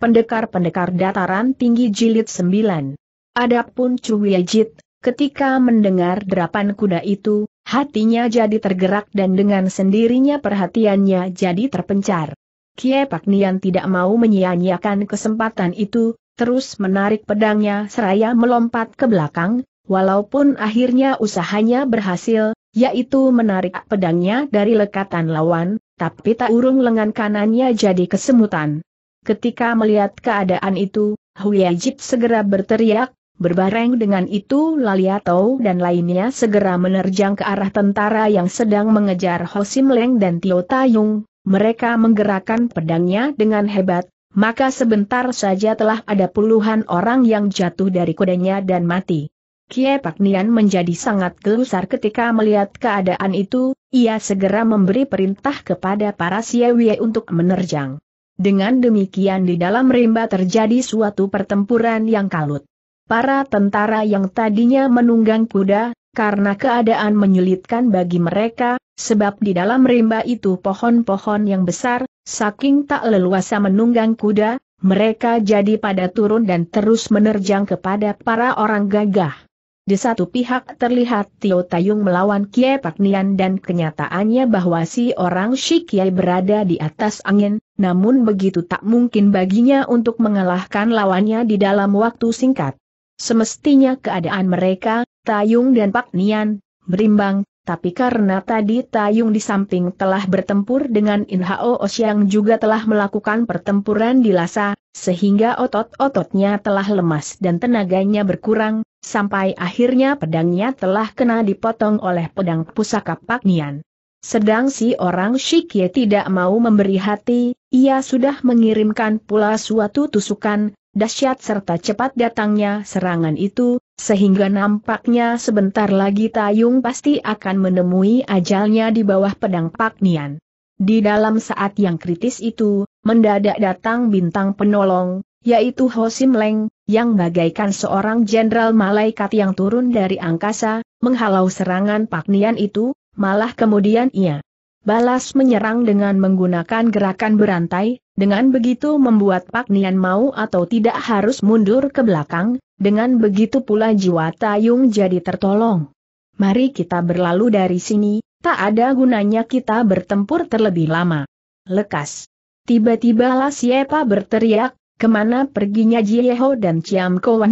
pendekar-pendekar dataran tinggi jilid 9. Adapun Cuwiajit, ketika mendengar derapan kuda itu, hatinya jadi tergerak dan dengan sendirinya perhatiannya jadi terpencar. Kie Nian tidak mau menyia-nyiakan kesempatan itu, terus menarik pedangnya seraya melompat ke belakang, walaupun akhirnya usahanya berhasil, yaitu menarik pedangnya dari lekatan lawan, tapi tak urung lengan kanannya jadi kesemutan. Ketika melihat keadaan itu, Huiyajit segera berteriak, berbareng dengan itu Laliato dan lainnya segera menerjang ke arah tentara yang sedang mengejar Ho Sim Leng dan Tio Tayung, mereka menggerakkan pedangnya dengan hebat, maka sebentar saja telah ada puluhan orang yang jatuh dari kudanya dan mati. Kie Pak Nian menjadi sangat gelusar ketika melihat keadaan itu, ia segera memberi perintah kepada para Siewie untuk menerjang. Dengan demikian di dalam rimba terjadi suatu pertempuran yang kalut. Para tentara yang tadinya menunggang kuda, karena keadaan menyulitkan bagi mereka, sebab di dalam rimba itu pohon-pohon yang besar, saking tak leluasa menunggang kuda, mereka jadi pada turun dan terus menerjang kepada para orang gagah. Di satu pihak terlihat Tio Tayung melawan Kiai Paknian dan kenyataannya bahwa si orang Shi berada di atas angin, namun begitu tak mungkin baginya untuk mengalahkan lawannya di dalam waktu singkat. Semestinya keadaan mereka, Tayung dan Pak Nian, berimbang, tapi karena tadi Tayung di samping telah bertempur dengan In Hao yang juga telah melakukan pertempuran di Lhasa, sehingga otot-ototnya telah lemas dan tenaganya berkurang, sampai akhirnya pedangnya telah kena dipotong oleh pedang pusaka Pak Nian. Sedang si orang Shikye tidak mau memberi hati, ia sudah mengirimkan pula suatu tusukan, dahsyat serta cepat datangnya serangan itu, sehingga nampaknya sebentar lagi Tayung pasti akan menemui ajalnya di bawah pedang Pak Nian. Di dalam saat yang kritis itu, mendadak datang bintang penolong, yaitu Ho Sim Leng, yang bagaikan seorang jenderal malaikat yang turun dari angkasa, menghalau serangan Pak Nian itu, Malah kemudian ia balas menyerang dengan menggunakan gerakan berantai, dengan begitu membuat Pak Nian mau atau tidak harus mundur ke belakang, dengan begitu pula jiwa Tayung jadi tertolong. Mari kita berlalu dari sini, tak ada gunanya kita bertempur terlebih lama. Lekas. Tiba-tiba siapa berteriak, kemana perginya Jieho dan Chiam Kowan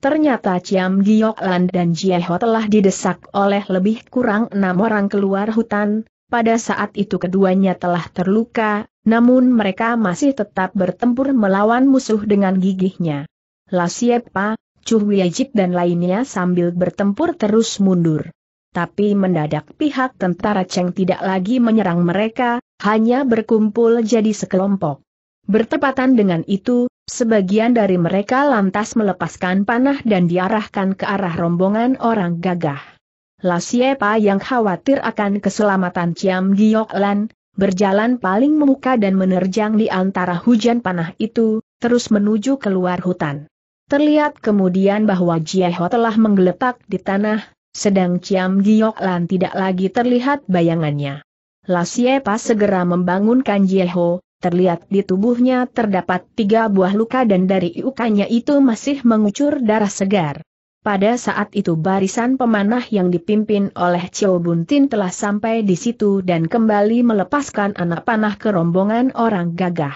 Ternyata Ciam Giok dan Jieho telah didesak oleh lebih kurang enam orang keluar hutan, pada saat itu keduanya telah terluka, namun mereka masih tetap bertempur melawan musuh dengan gigihnya. La Siepa, Chu Wiejik dan lainnya sambil bertempur terus mundur. Tapi mendadak pihak tentara Cheng tidak lagi menyerang mereka, hanya berkumpul jadi sekelompok. Bertepatan dengan itu, Sebagian dari mereka lantas melepaskan panah dan diarahkan ke arah rombongan orang gagah. Lasiepa yang khawatir akan keselamatan Ciam Gioklan, berjalan paling memuka dan menerjang di antara hujan panah itu, terus menuju keluar hutan. Terlihat kemudian bahwa Jieho telah menggeletak di tanah, sedang Ciam Gioklan tidak lagi terlihat bayangannya. Lasiepa segera membangunkan Jieho, terlihat di tubuhnya terdapat tiga buah luka dan dari iukannya itu masih mengucur darah segar. Pada saat itu barisan pemanah yang dipimpin oleh Cio Buntin telah sampai di situ dan kembali melepaskan anak panah ke rombongan orang gagah.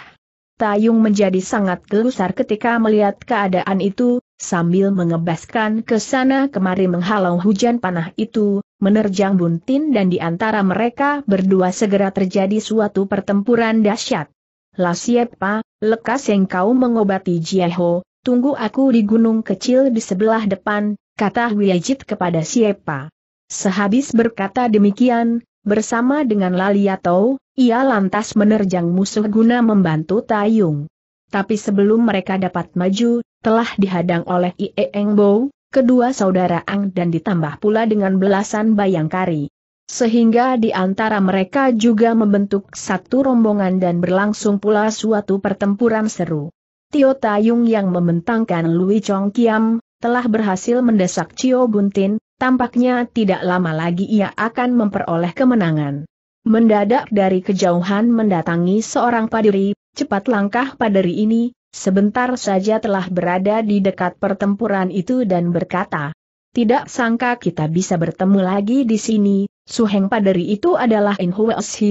Tayung menjadi sangat gelusar ketika melihat keadaan itu, sambil mengebaskan ke sana kemari menghalau hujan panah itu, menerjang Buntin dan di antara mereka berdua segera terjadi suatu pertempuran dahsyat. Lah siapa, lekas yang kau mengobati Jieho, tunggu aku di gunung kecil di sebelah depan, kata Huyajit kepada siapa. Sehabis berkata demikian, bersama dengan Laliato, ia lantas menerjang musuh guna membantu Tayung. Tapi sebelum mereka dapat maju, telah dihadang oleh Ie Bo, kedua saudara Ang dan ditambah pula dengan belasan bayangkari. Sehingga di antara mereka juga membentuk satu rombongan dan berlangsung pula suatu pertempuran seru. Tio Tayung yang membentangkan Lui Chong Kiam, telah berhasil mendesak Cio Buntin, tampaknya tidak lama lagi ia akan memperoleh kemenangan. Mendadak dari kejauhan mendatangi seorang padiri, cepat langkah padiri ini, sebentar saja telah berada di dekat pertempuran itu dan berkata, tidak sangka kita bisa bertemu lagi di sini, Suheng Paderi itu adalah In Huels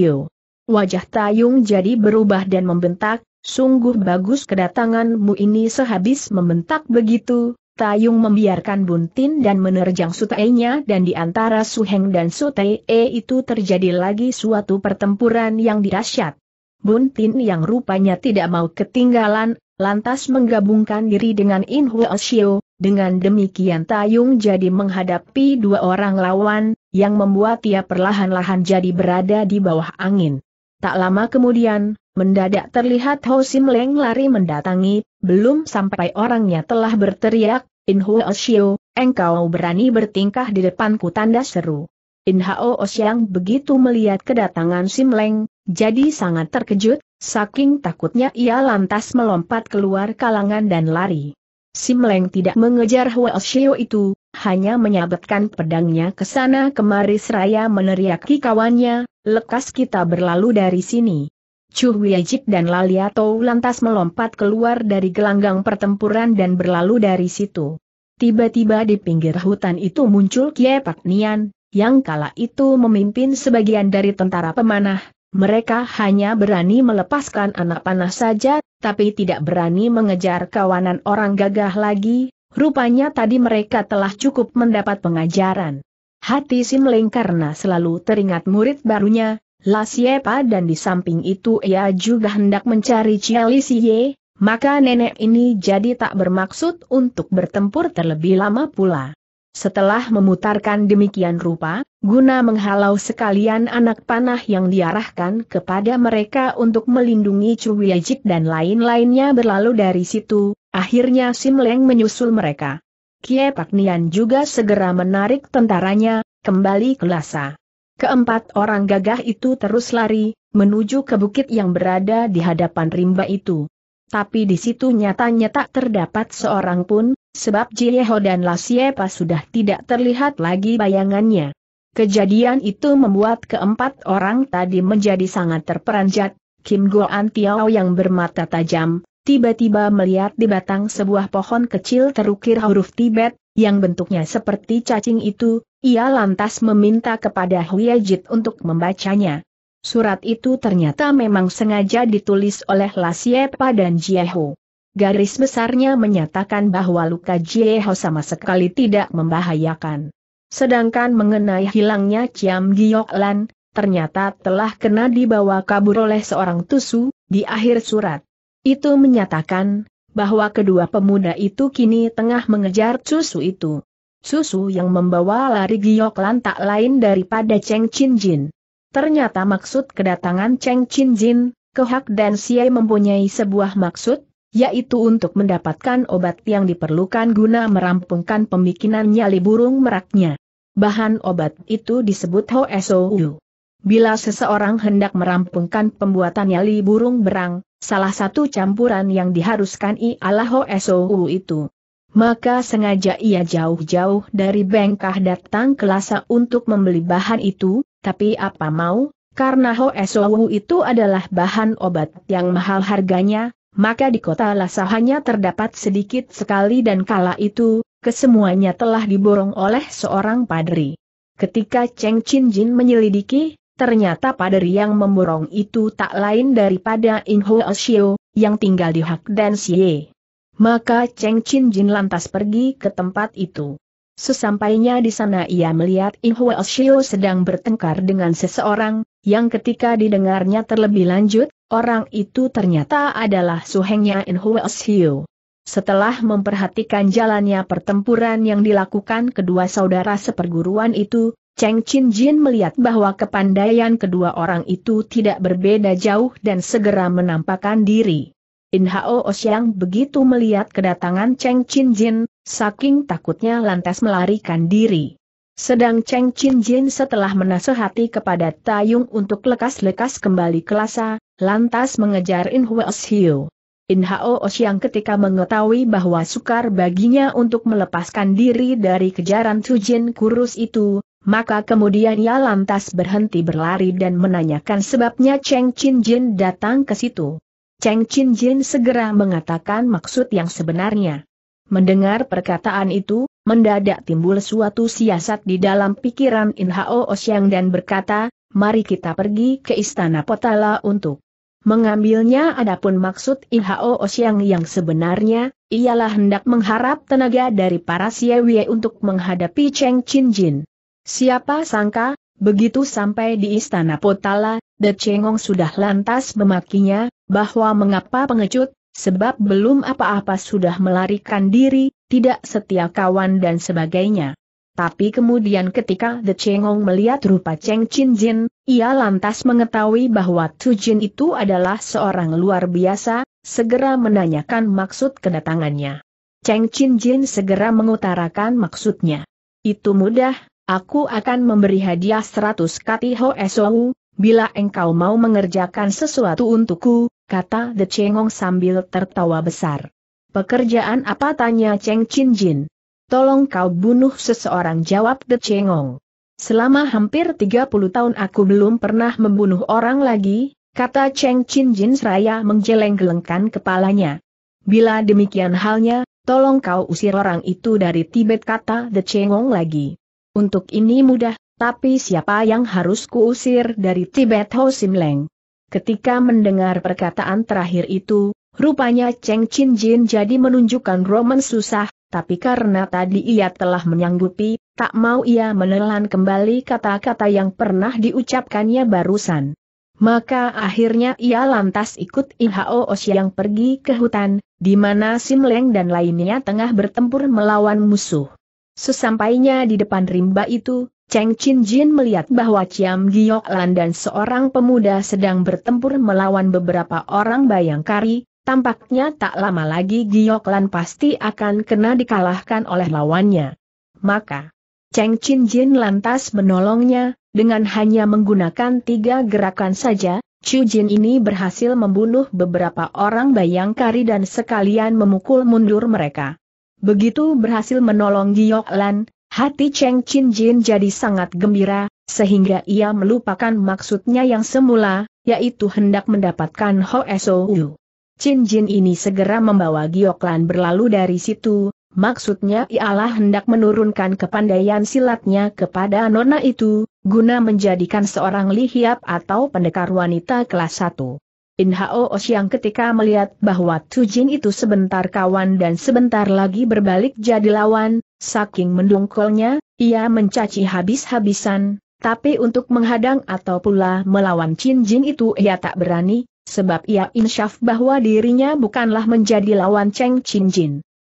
Wajah Tayung jadi berubah dan membentak, sungguh bagus kedatanganmu ini sehabis membentak begitu, Tayung membiarkan Buntin dan menerjang Sutei-nya dan di antara Suheng dan Sutei itu terjadi lagi suatu pertempuran yang dirasyat. Buntin yang rupanya tidak mau ketinggalan, lantas menggabungkan diri dengan In Huo dengan demikian Tayung jadi menghadapi dua orang lawan, yang membuat ia perlahan-lahan jadi berada di bawah angin. Tak lama kemudian, mendadak terlihat Ho Sim Leng lari mendatangi, belum sampai orangnya telah berteriak, In Ho Xiu, engkau berani bertingkah di depanku tanda seru. In Ho Oshiang begitu melihat kedatangan Sim Leng, jadi sangat terkejut, saking takutnya ia lantas melompat keluar kalangan dan lari. Simleng tidak mengejar Hua Shio itu, hanya menyabetkan pedangnya ke sana kemari seraya meneriaki kawannya, lekas kita berlalu dari sini. Chu Wiejik dan Laliato lantas melompat keluar dari gelanggang pertempuran dan berlalu dari situ. Tiba-tiba di pinggir hutan itu muncul Kie Pak Nian, yang kala itu memimpin sebagian dari tentara pemanah, mereka hanya berani melepaskan anak panah saja, tapi tidak berani mengejar kawanan orang gagah lagi, rupanya tadi mereka telah cukup mendapat pengajaran. Hati Simling karena selalu teringat murid barunya, Lasiepa dan di samping itu ia juga hendak mencari Cialisie, maka nenek ini jadi tak bermaksud untuk bertempur terlebih lama pula. Setelah memutarkan demikian rupa, guna menghalau sekalian anak panah yang diarahkan kepada mereka untuk melindungi Cuwiajik dan lain-lainnya berlalu dari situ, akhirnya Sim Leng menyusul mereka. Kie Nian juga segera menarik tentaranya, kembali ke Lhasa. Keempat orang gagah itu terus lari, menuju ke bukit yang berada di hadapan rimba itu. Tapi di situ nyatanya tak terdapat seorang pun, sebab Jieho dan Lasiepa sudah tidak terlihat lagi bayangannya. Kejadian itu membuat keempat orang tadi menjadi sangat terperanjat, Kim An Tiao yang bermata tajam, tiba-tiba melihat di batang sebuah pohon kecil terukir huruf Tibet, yang bentuknya seperti cacing itu, ia lantas meminta kepada Huya Jit untuk membacanya. Surat itu ternyata memang sengaja ditulis oleh Lasiepa dan Jieho. Garis besarnya menyatakan bahwa luka Jieho sama sekali tidak membahayakan. Sedangkan mengenai hilangnya Giok Gioklan, ternyata telah kena dibawa kabur oleh seorang tusu, di akhir surat. Itu menyatakan, bahwa kedua pemuda itu kini tengah mengejar Tusu itu. Susu yang membawa lari Gioklan tak lain daripada Cheng Chin Jin. Ternyata maksud kedatangan Cheng Chin Jin, Kehak dan Siai mempunyai sebuah maksud, yaitu untuk mendapatkan obat yang diperlukan guna merampungkan pemikinan nyali burung meraknya. Bahan obat itu disebut Hoesouyu. Bila seseorang hendak merampungkan pembuatan nyali burung berang, salah satu campuran yang diharuskan ialah Hoesouyu itu. Maka sengaja ia jauh-jauh dari bengkah datang ke Lhasa untuk membeli bahan itu, tapi apa mau, karena Hoesouyu itu adalah bahan obat yang mahal harganya, maka di kota Lhasa hanya terdapat sedikit sekali dan kala itu, kesemuanya telah diborong oleh seorang padri. Ketika Cheng Chin Jin menyelidiki, ternyata padri yang memborong itu tak lain daripada In Ho Oshio, yang tinggal di Hak dan Xie. Maka Cheng Chin Jin lantas pergi ke tempat itu. Sesampainya di sana ia melihat In Ho Oshio sedang bertengkar dengan seseorang, yang ketika didengarnya terlebih lanjut, orang itu ternyata adalah suhengnya In Ho Oshio. Setelah memperhatikan jalannya pertempuran yang dilakukan kedua saudara seperguruan itu, Cheng Chin Jin melihat bahwa kepandaian kedua orang itu tidak berbeda jauh dan segera menampakkan diri. In Hao Osyang begitu melihat kedatangan Cheng Chin Jin, saking takutnya lantas melarikan diri. Sedang Cheng Chin Jin setelah menasehati kepada Tayung untuk lekas-lekas kembali ke Lhasa, lantas mengejar In Hao Xiu. In Hao Osyang ketika mengetahui bahwa sukar baginya untuk melepaskan diri dari kejaran Tujin kurus itu, maka kemudian ia lantas berhenti berlari dan menanyakan sebabnya Cheng Chin Jin datang ke situ. Cheng Chin Jin segera mengatakan maksud yang sebenarnya. Mendengar perkataan itu, mendadak timbul suatu siasat di dalam pikiran In Hao Osyang dan berkata, mari kita pergi ke Istana Potala untuk Mengambilnya adapun maksud Ihao Osiang yang sebenarnya, ialah hendak mengharap tenaga dari para Siewie untuk menghadapi Cheng Chin Jin. Siapa sangka, begitu sampai di istana Potala, De Chengong sudah lantas memakinya, bahwa mengapa pengecut, sebab belum apa-apa sudah melarikan diri, tidak setia kawan dan sebagainya. Tapi kemudian ketika The Chengong melihat rupa Cheng Chin Jin, ia lantas mengetahui bahwa Tu Jin itu adalah seorang luar biasa, segera menanyakan maksud kedatangannya. Cheng Chin Jin segera mengutarakan maksudnya. Itu mudah, aku akan memberi hadiah seratus kati ho esou, bila engkau mau mengerjakan sesuatu untukku, kata The Chengong sambil tertawa besar. Pekerjaan apa tanya Cheng Chin Jin? tolong kau bunuh seseorang jawab De Cengong. Selama hampir 30 tahun aku belum pernah membunuh orang lagi, kata Cheng Chin Jin seraya menjeleng-gelengkan kepalanya. Bila demikian halnya, tolong kau usir orang itu dari Tibet kata The Cengong lagi. Untuk ini mudah, tapi siapa yang harus kuusir dari Tibet Ho Sim Leng? Ketika mendengar perkataan terakhir itu, rupanya Cheng Chin Jin jadi menunjukkan roman susah, tapi karena tadi ia telah menyanggupi, tak mau ia menelan kembali kata-kata yang pernah diucapkannya barusan. Maka akhirnya ia lantas ikut Ihao Oshi yang pergi ke hutan, di mana Simleng dan lainnya tengah bertempur melawan musuh. Sesampainya di depan rimba itu, Cheng Chin Jin melihat bahwa Chiam Giok Lan dan seorang pemuda sedang bertempur melawan beberapa orang bayangkari, Tampaknya tak lama lagi Gioklan pasti akan kena dikalahkan oleh lawannya. Maka, Cheng Chin Jin lantas menolongnya, dengan hanya menggunakan tiga gerakan saja, Chu Jin ini berhasil membunuh beberapa orang bayangkari dan sekalian memukul mundur mereka. Begitu berhasil menolong Gioklan, hati Cheng Chin Jin jadi sangat gembira, sehingga ia melupakan maksudnya yang semula, yaitu hendak mendapatkan Ho Sou. Chin Jin ini segera membawa Gioklan berlalu dari situ, maksudnya ialah hendak menurunkan kepandaian silatnya kepada nona itu, guna menjadikan seorang lihiap atau pendekar wanita kelas 1. In Hao yang ketika melihat bahwa Tu Jin itu sebentar kawan dan sebentar lagi berbalik jadi lawan, saking mendungkolnya, ia mencaci habis-habisan, tapi untuk menghadang atau pula melawan Chin Jin itu ia tak berani, sebab ia insyaf bahwa dirinya bukanlah menjadi lawan Cheng Chin Jin.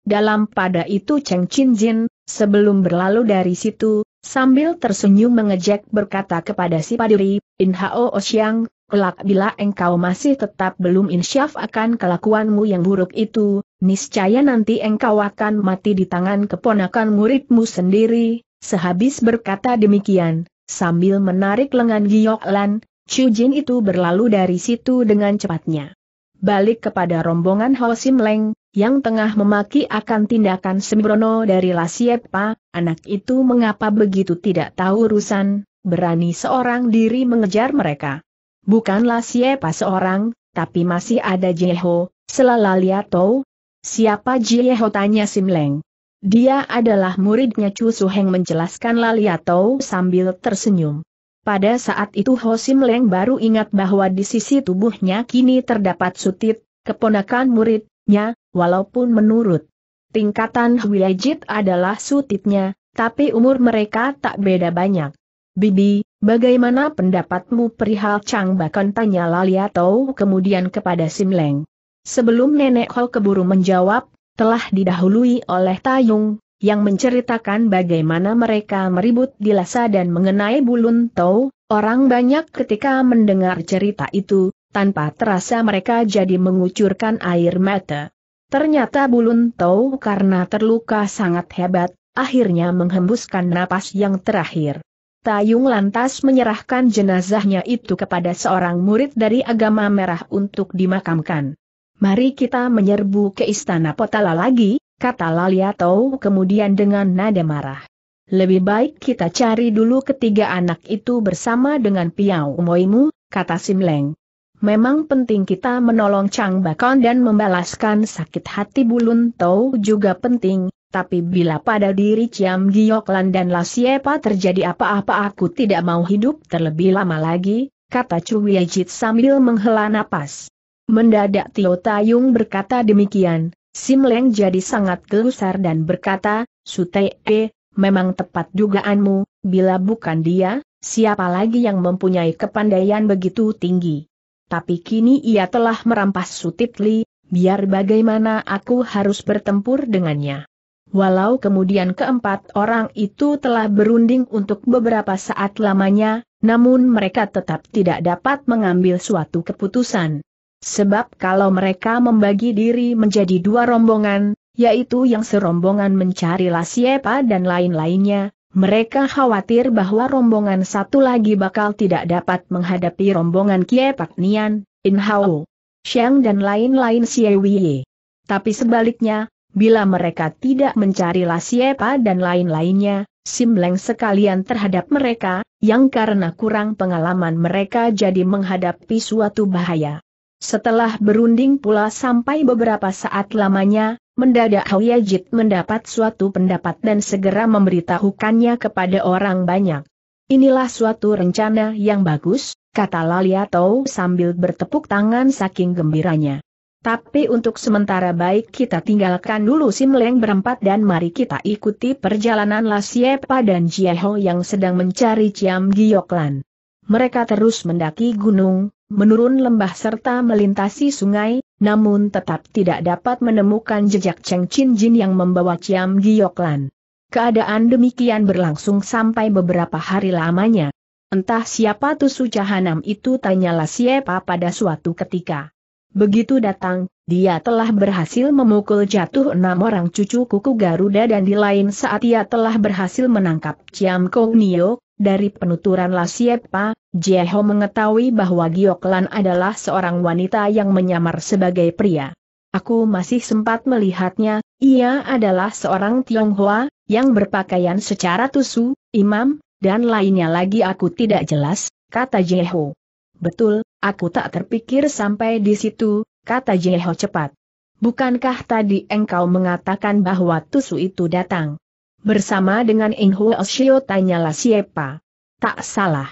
Dalam pada itu Cheng Chin Jin, sebelum berlalu dari situ, sambil tersenyum mengejek berkata kepada si padiri, In Hao O Xiang, kelak bila engkau masih tetap belum insyaf akan kelakuanmu yang buruk itu, niscaya nanti engkau akan mati di tangan keponakan muridmu sendiri. Sehabis berkata demikian, sambil menarik lengan Giok Lan, Chu Jin itu berlalu dari situ dengan cepatnya. Balik kepada rombongan Ho Sim Leng, yang tengah memaki akan tindakan Sembrono dari Lasiet Pa, anak itu mengapa begitu tidak tahu urusan, berani seorang diri mengejar mereka. Bukan Bukanlah Pa seorang, tapi masih ada Jeho, Selalaliato. Siapa Jeho tanya Sim Simleng. Dia adalah muridnya Chu Su Heng menjelaskan Laliato sambil tersenyum. Pada saat itu Ho Sim Leng baru ingat bahwa di sisi tubuhnya kini terdapat sutit, keponakan muridnya, walaupun menurut tingkatan Huyajit adalah sutitnya, tapi umur mereka tak beda banyak. Bibi, bagaimana pendapatmu perihal Chang Bakon tanya Lalia kemudian kepada Sim Leng. Sebelum Nenek Ho keburu menjawab, telah didahului oleh Tayung, yang menceritakan bagaimana mereka meribut di Lhasa dan mengenai Bulun Tau, orang banyak ketika mendengar cerita itu, tanpa terasa mereka jadi mengucurkan air mata. Ternyata Bulun Tau karena terluka sangat hebat, akhirnya menghembuskan napas yang terakhir. Tayung lantas menyerahkan jenazahnya itu kepada seorang murid dari agama merah untuk dimakamkan. Mari kita menyerbu ke istana Potala lagi, kata Lalia Laliatou kemudian dengan nada marah. Lebih baik kita cari dulu ketiga anak itu bersama dengan Piau Moimu, kata Simleng. Memang penting kita menolong Chang Bakon dan membalaskan sakit hati Bulun Tou juga penting, tapi bila pada diri Ciam Gioklan dan Lasiepa terjadi apa-apa aku tidak mau hidup terlebih lama lagi, kata Chu sambil menghela napas. Mendadak Tio Tayung berkata demikian, Sim Leng jadi sangat gelusar dan berkata, Sutee, memang tepat dugaanmu, bila bukan dia, siapa lagi yang mempunyai kepandaian begitu tinggi. Tapi kini ia telah merampas Sutitli, biar bagaimana aku harus bertempur dengannya. Walau kemudian keempat orang itu telah berunding untuk beberapa saat lamanya, namun mereka tetap tidak dapat mengambil suatu keputusan. Sebab kalau mereka membagi diri menjadi dua rombongan, yaitu yang serombongan mencari Lasiepa dan lain-lainnya, mereka khawatir bahwa rombongan satu lagi bakal tidak dapat menghadapi rombongan Kiepak Nian, in hao, Xiang dan lain-lain Siewie. Tapi sebaliknya, bila mereka tidak mencari Lasiepa dan lain-lainnya, Simleng sekalian terhadap mereka, yang karena kurang pengalaman mereka jadi menghadapi suatu bahaya. Setelah berunding pula sampai beberapa saat lamanya, mendadak Hoyajit mendapat suatu pendapat dan segera memberitahukannya kepada orang banyak. Inilah suatu rencana yang bagus, kata Laliato sambil bertepuk tangan saking gembiranya. Tapi untuk sementara baik kita tinggalkan dulu Simleng berempat dan mari kita ikuti perjalanan Lasiepa dan Jieho yang sedang mencari Ciam Gioklan. Mereka terus mendaki gunung, menurun lembah serta melintasi sungai, namun tetap tidak dapat menemukan jejak Cheng Chin Jin yang membawa Ciam Gioklan. Keadaan demikian berlangsung sampai beberapa hari lamanya. Entah siapa Tusu Cahanam itu tanyalah siapa pada suatu ketika. Begitu datang, dia telah berhasil memukul jatuh enam orang cucu kuku Garuda dan di lain saat ia telah berhasil menangkap Ciam Kong Nio, dari penuturan La Siepa, Jeho mengetahui bahwa Gioklan adalah seorang wanita yang menyamar sebagai pria. Aku masih sempat melihatnya, ia adalah seorang Tionghoa, yang berpakaian secara tusu, imam, dan lainnya lagi aku tidak jelas, kata Jeho. Betul, aku tak terpikir sampai di situ, kata Jeho cepat. Bukankah tadi engkau mengatakan bahwa tusu itu datang? Bersama dengan Ing Huo Shio tanyalah siapa. Tak salah.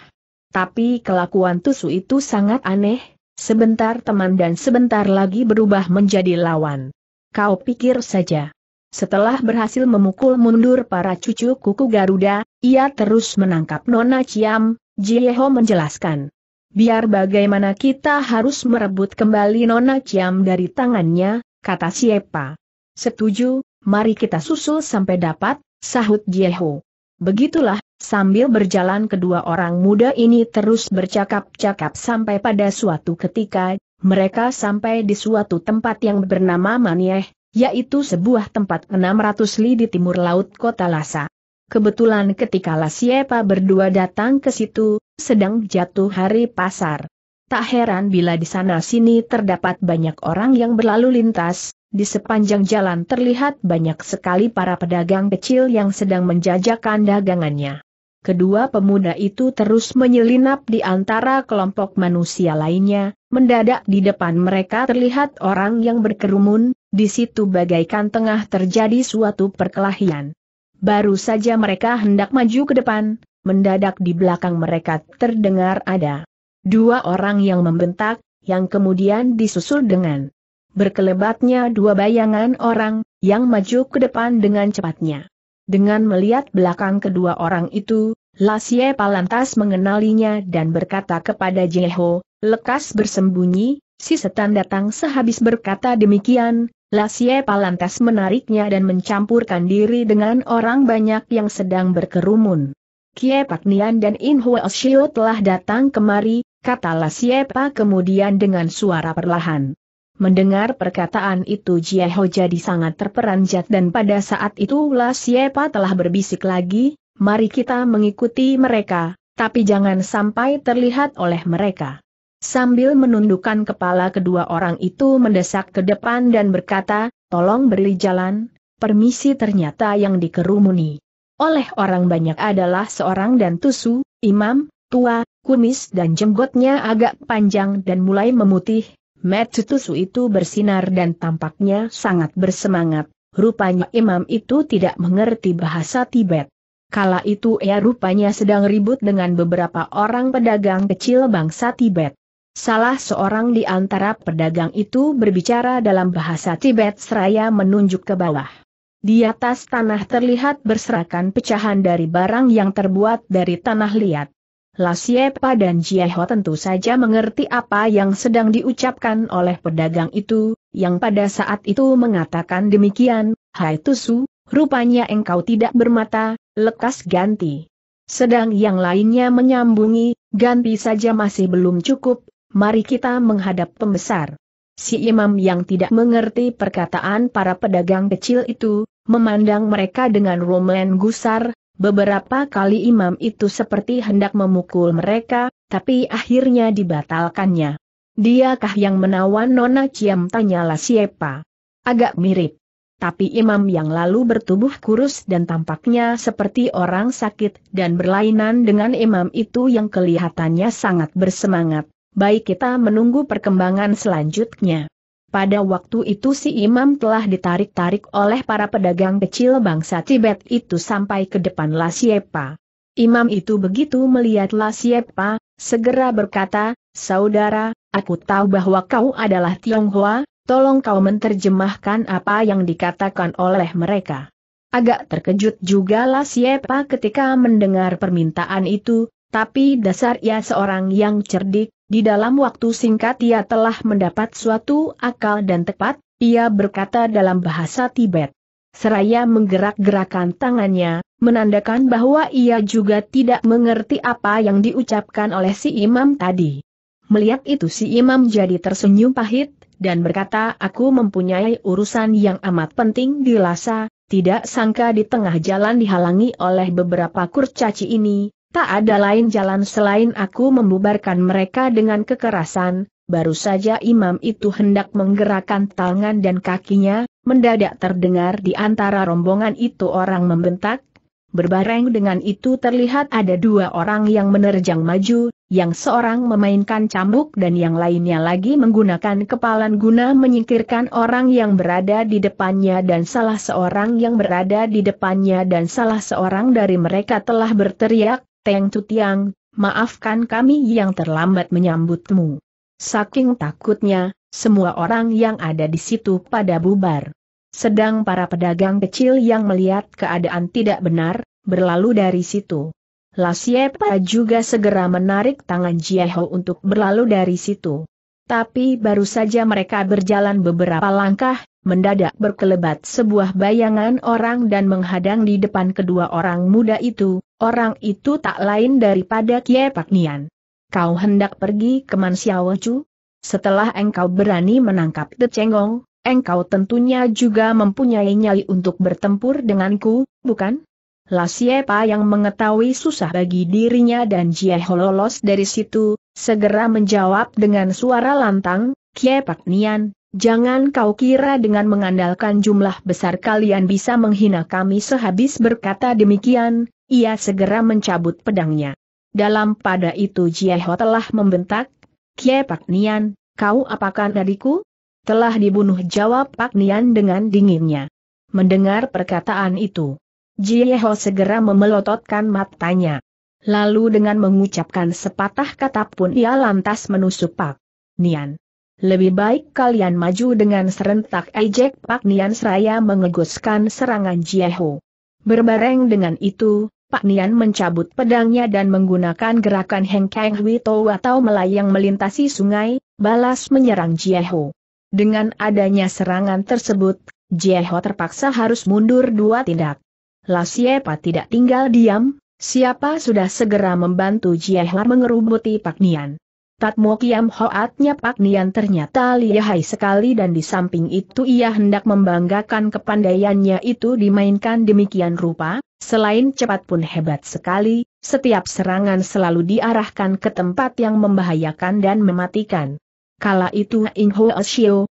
Tapi kelakuan Tusu itu sangat aneh, sebentar teman dan sebentar lagi berubah menjadi lawan. Kau pikir saja. Setelah berhasil memukul mundur para cucu kuku Garuda, ia terus menangkap Nona Ciam, Jieho menjelaskan. Biar bagaimana kita harus merebut kembali Nona Ciam dari tangannya, kata Siepa. Setuju, mari kita susul sampai dapat, sahut Jeho. Begitulah, sambil berjalan kedua orang muda ini terus bercakap-cakap sampai pada suatu ketika, mereka sampai di suatu tempat yang bernama Manieh, yaitu sebuah tempat 600 li di timur laut kota Lhasa. Kebetulan ketika Lasiepa berdua datang ke situ, sedang jatuh hari pasar. Tak heran bila di sana sini terdapat banyak orang yang berlalu lintas, di sepanjang jalan terlihat banyak sekali para pedagang kecil yang sedang menjajakan dagangannya. Kedua pemuda itu terus menyelinap di antara kelompok manusia lainnya, mendadak di depan mereka terlihat orang yang berkerumun, di situ bagaikan tengah terjadi suatu perkelahian. Baru saja mereka hendak maju ke depan, mendadak di belakang mereka terdengar ada dua orang yang membentak, yang kemudian disusul dengan berkelebatnya dua bayangan orang, yang maju ke depan dengan cepatnya. Dengan melihat belakang kedua orang itu, Lasie Palantas mengenalinya dan berkata kepada Jeho, lekas bersembunyi, si setan datang sehabis berkata demikian, Lasie Palantas menariknya dan mencampurkan diri dengan orang banyak yang sedang berkerumun. Kie Nian dan In Shio telah datang kemari, kata Lasie Pa kemudian dengan suara perlahan. Mendengar perkataan itu Jieho jadi sangat terperanjat dan pada saat itu La Siepa telah berbisik lagi, mari kita mengikuti mereka, tapi jangan sampai terlihat oleh mereka. Sambil menundukkan kepala kedua orang itu mendesak ke depan dan berkata, tolong beri jalan, permisi ternyata yang dikerumuni. Oleh orang banyak adalah seorang dan tusu, imam, tua, kumis dan jenggotnya agak panjang dan mulai memutih, Metsutusu itu bersinar dan tampaknya sangat bersemangat, rupanya imam itu tidak mengerti bahasa Tibet. Kala itu ia rupanya sedang ribut dengan beberapa orang pedagang kecil bangsa Tibet. Salah seorang di antara pedagang itu berbicara dalam bahasa Tibet seraya menunjuk ke bawah. Di atas tanah terlihat berserakan pecahan dari barang yang terbuat dari tanah liat. Lasiepa dan Jieho tentu saja mengerti apa yang sedang diucapkan oleh pedagang itu, yang pada saat itu mengatakan demikian, Hai Tusu, rupanya engkau tidak bermata, lekas ganti. Sedang yang lainnya menyambungi, ganti saja masih belum cukup, mari kita menghadap pembesar. Si imam yang tidak mengerti perkataan para pedagang kecil itu, memandang mereka dengan roman gusar, Beberapa kali imam itu seperti hendak memukul mereka, tapi akhirnya dibatalkannya. Diakah yang menawan Nona Ciam tanyalah siapa? Agak mirip. Tapi imam yang lalu bertubuh kurus dan tampaknya seperti orang sakit dan berlainan dengan imam itu yang kelihatannya sangat bersemangat. Baik kita menunggu perkembangan selanjutnya. Pada waktu itu si imam telah ditarik-tarik oleh para pedagang kecil bangsa Tibet itu sampai ke depan Lasiepa. Imam itu begitu melihat Lasiepa, segera berkata, Saudara, aku tahu bahwa kau adalah Tionghoa, tolong kau menerjemahkan apa yang dikatakan oleh mereka. Agak terkejut juga Lasiepa ketika mendengar permintaan itu, tapi dasar ia seorang yang cerdik, di dalam waktu singkat ia telah mendapat suatu akal dan tepat, ia berkata dalam bahasa Tibet. Seraya menggerak-gerakan tangannya, menandakan bahwa ia juga tidak mengerti apa yang diucapkan oleh si imam tadi. Melihat itu si imam jadi tersenyum pahit, dan berkata aku mempunyai urusan yang amat penting di Lhasa, tidak sangka di tengah jalan dihalangi oleh beberapa kurcaci ini, Tak ada lain jalan selain aku membubarkan mereka dengan kekerasan, baru saja imam itu hendak menggerakkan tangan dan kakinya, mendadak terdengar di antara rombongan itu orang membentak, berbareng dengan itu terlihat ada dua orang yang menerjang maju, yang seorang memainkan cambuk dan yang lainnya lagi menggunakan kepalan guna menyingkirkan orang yang berada di depannya dan salah seorang yang berada di depannya dan salah seorang dari mereka telah berteriak, Teng Tutiang, maafkan kami yang terlambat menyambutmu. Saking takutnya, semua orang yang ada di situ pada bubar. Sedang para pedagang kecil yang melihat keadaan tidak benar, berlalu dari situ. Siepa juga segera menarik tangan Jiaho untuk berlalu dari situ. Tapi baru saja mereka berjalan beberapa langkah, mendadak berkelebat sebuah bayangan orang dan menghadang di depan kedua orang muda itu, orang itu tak lain daripada Kie Pak Nian. Kau hendak pergi ke Chu? Setelah engkau berani menangkap The Cengong, engkau tentunya juga mempunyai nyali untuk bertempur denganku, bukan? La Siepa yang mengetahui susah bagi dirinya dan Jieho lolos dari situ, segera menjawab dengan suara lantang, Kie Pak Nian, Jangan kau kira dengan mengandalkan jumlah besar kalian bisa menghina kami sehabis berkata demikian, ia segera mencabut pedangnya. Dalam pada itu Jieho telah membentak, Kie Pak Nian, kau apakan adikku? Telah dibunuh jawab Pak Nian dengan dinginnya. Mendengar perkataan itu, Jieho segera memelototkan matanya. Lalu dengan mengucapkan sepatah kata pun ia lantas menusuk Pak Nian. Lebih baik kalian maju dengan serentak ejek Pak Nian seraya mengeguskan serangan Jieho. Berbareng dengan itu, Pak Nian mencabut pedangnya dan menggunakan gerakan Heng Kang Wito atau melayang melintasi sungai, balas menyerang Jieho. Dengan adanya serangan tersebut, Jieho terpaksa harus mundur dua tindak. Siepa tidak tinggal diam, siapa sudah segera membantu Jieho mengerubuti Pak Nian. Tatmo Kiam Hoatnya Pak Nian ternyata lihai sekali dan di samping itu ia hendak membanggakan kepandaiannya itu dimainkan demikian rupa, selain cepat pun hebat sekali, setiap serangan selalu diarahkan ke tempat yang membahayakan dan mematikan. Kala itu Ing Ho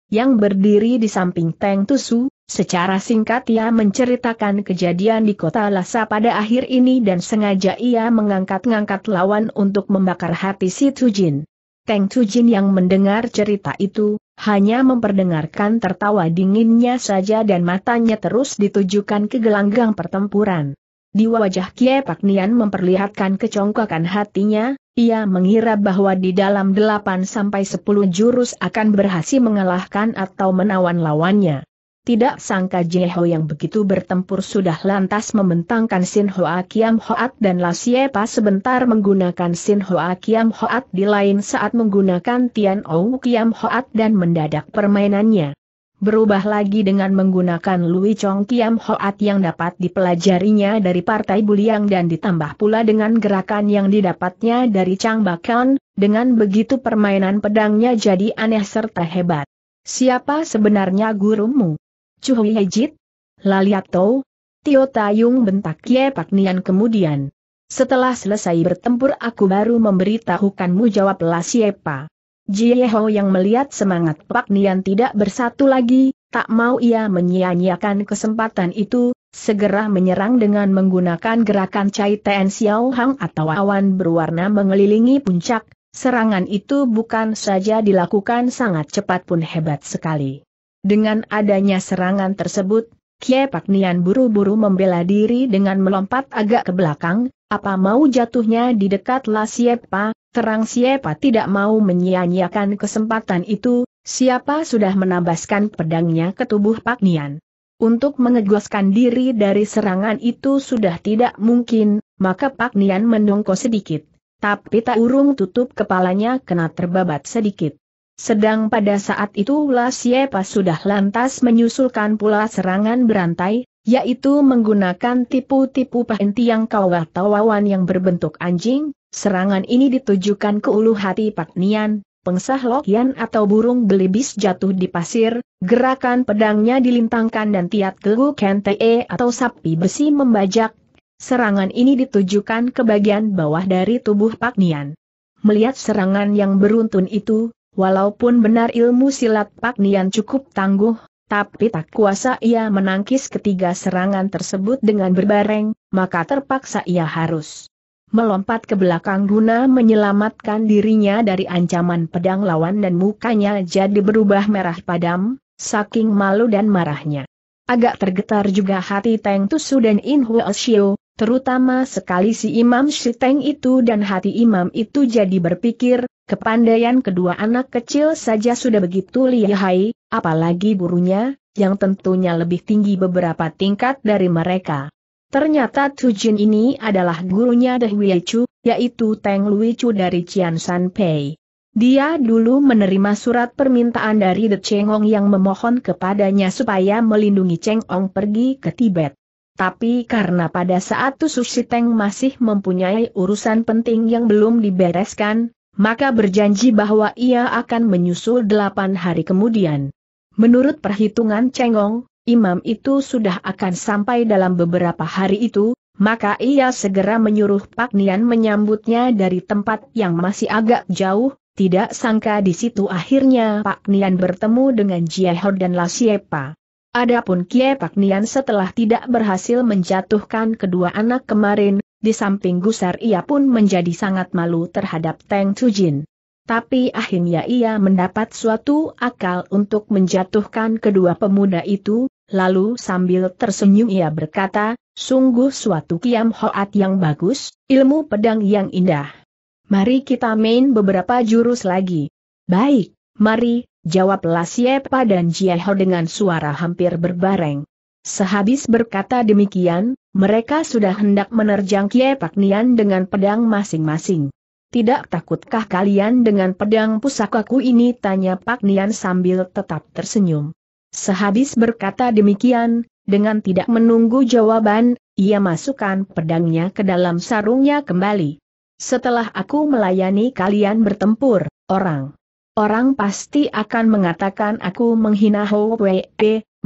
yang berdiri di samping Teng Tusu, Secara singkat ia menceritakan kejadian di kota Lhasa pada akhir ini dan sengaja ia mengangkat-ngangkat lawan untuk membakar hati si Tujin. Teng Tujin yang mendengar cerita itu, hanya memperdengarkan tertawa dinginnya saja dan matanya terus ditujukan ke gelanggang pertempuran. Di wajah Kie Nian memperlihatkan kecongkakan hatinya, ia mengira bahwa di dalam 8-10 jurus akan berhasil mengalahkan atau menawan lawannya. Tidak sangka Jeho yang begitu bertempur sudah lantas membentangkan Sin Hoa Kiam Hoat dan La Siepa sebentar menggunakan Sin Hoa Kiam Hoat di lain saat menggunakan Tian Ou Kiam Hoat dan mendadak permainannya. Berubah lagi dengan menggunakan Lui Chong Kiam Hoat yang dapat dipelajarinya dari Partai Buliang dan ditambah pula dengan gerakan yang didapatnya dari Chang Bakan, dengan begitu permainan pedangnya jadi aneh serta hebat. Siapa sebenarnya gurumu? Chuhui Hejit? Tau? Tio Tayung bentak Kie Pak Nian kemudian. Setelah selesai bertempur aku baru memberitahukanmu jawab siapa. Jieho yang melihat semangat Pak Nian tidak bersatu lagi, tak mau ia menyia-nyiakan kesempatan itu, segera menyerang dengan menggunakan gerakan Cai Tian Xiao Hang atau awan berwarna mengelilingi puncak, serangan itu bukan saja dilakukan sangat cepat pun hebat sekali. Dengan adanya serangan tersebut, Kie Nian buru-buru membela diri dengan melompat agak ke belakang, apa mau jatuhnya di dekat La Siepa, terang Siepa tidak mau menyia-nyiakan kesempatan itu, siapa sudah menabaskan pedangnya ke tubuh Nian. Untuk mengegoskan diri dari serangan itu sudah tidak mungkin, maka Pak Nian menungko sedikit. Tapi tak urung tutup kepalanya kena terbabat sedikit. Sedang pada saat itu Siepa sudah lantas menyusulkan pula serangan berantai, yaitu menggunakan tipu-tipu pahenti yang kawah tawawan yang berbentuk anjing, serangan ini ditujukan ke ulu hati Pak Nian, pengsah lokian atau burung belibis jatuh di pasir, gerakan pedangnya dilintangkan dan tiat kegu kente e atau sapi besi membajak. Serangan ini ditujukan ke bagian bawah dari tubuh Pak Nian. Melihat serangan yang beruntun itu, Walaupun benar ilmu silat Pak Nian cukup tangguh, tapi tak kuasa ia menangkis ketiga serangan tersebut dengan berbareng, maka terpaksa ia harus melompat ke belakang guna menyelamatkan dirinya dari ancaman pedang lawan dan mukanya jadi berubah merah padam, saking malu dan marahnya. Agak tergetar juga hati Teng Tusu dan In Huo terutama sekali si Imam Si Teng itu dan hati Imam itu jadi berpikir, Kepandaian kedua anak kecil saja sudah begitu lihai, apalagi gurunya, yang tentunya lebih tinggi beberapa tingkat dari mereka. Ternyata Tujin ini adalah gurunya The Chu, yaitu Teng Lui Chu dari Qian San Pei. Dia dulu menerima surat permintaan dari The Chengong yang memohon kepadanya supaya melindungi Chengong pergi ke Tibet. Tapi karena pada saat itu Teng masih mempunyai urusan penting yang belum dibereskan, maka berjanji bahwa ia akan menyusul delapan hari kemudian. Menurut perhitungan Cengong, imam itu sudah akan sampai dalam beberapa hari itu, maka ia segera menyuruh Pak Nian menyambutnya dari tempat yang masih agak jauh, tidak sangka di situ akhirnya Pak Nian bertemu dengan Jiehor dan Lasiepa. Adapun Kie Pak Nian setelah tidak berhasil menjatuhkan kedua anak kemarin, di samping gusar ia pun menjadi sangat malu terhadap Teng Chujin. Tapi akhirnya ia mendapat suatu akal untuk menjatuhkan kedua pemuda itu, lalu sambil tersenyum ia berkata, sungguh suatu kiam hoat yang bagus, ilmu pedang yang indah. Mari kita main beberapa jurus lagi. Baik, mari, jawablah Siapa dan Jieho dengan suara hampir berbareng. Sehabis berkata demikian, mereka sudah hendak menerjang Kie Pak Nian dengan pedang masing-masing. Tidak takutkah kalian dengan pedang pusakaku ini? Tanya Pak Nian sambil tetap tersenyum. Sehabis berkata demikian, dengan tidak menunggu jawaban, ia masukkan pedangnya ke dalam sarungnya kembali. Setelah aku melayani kalian bertempur, orang Orang pasti akan mengatakan aku menghina Ho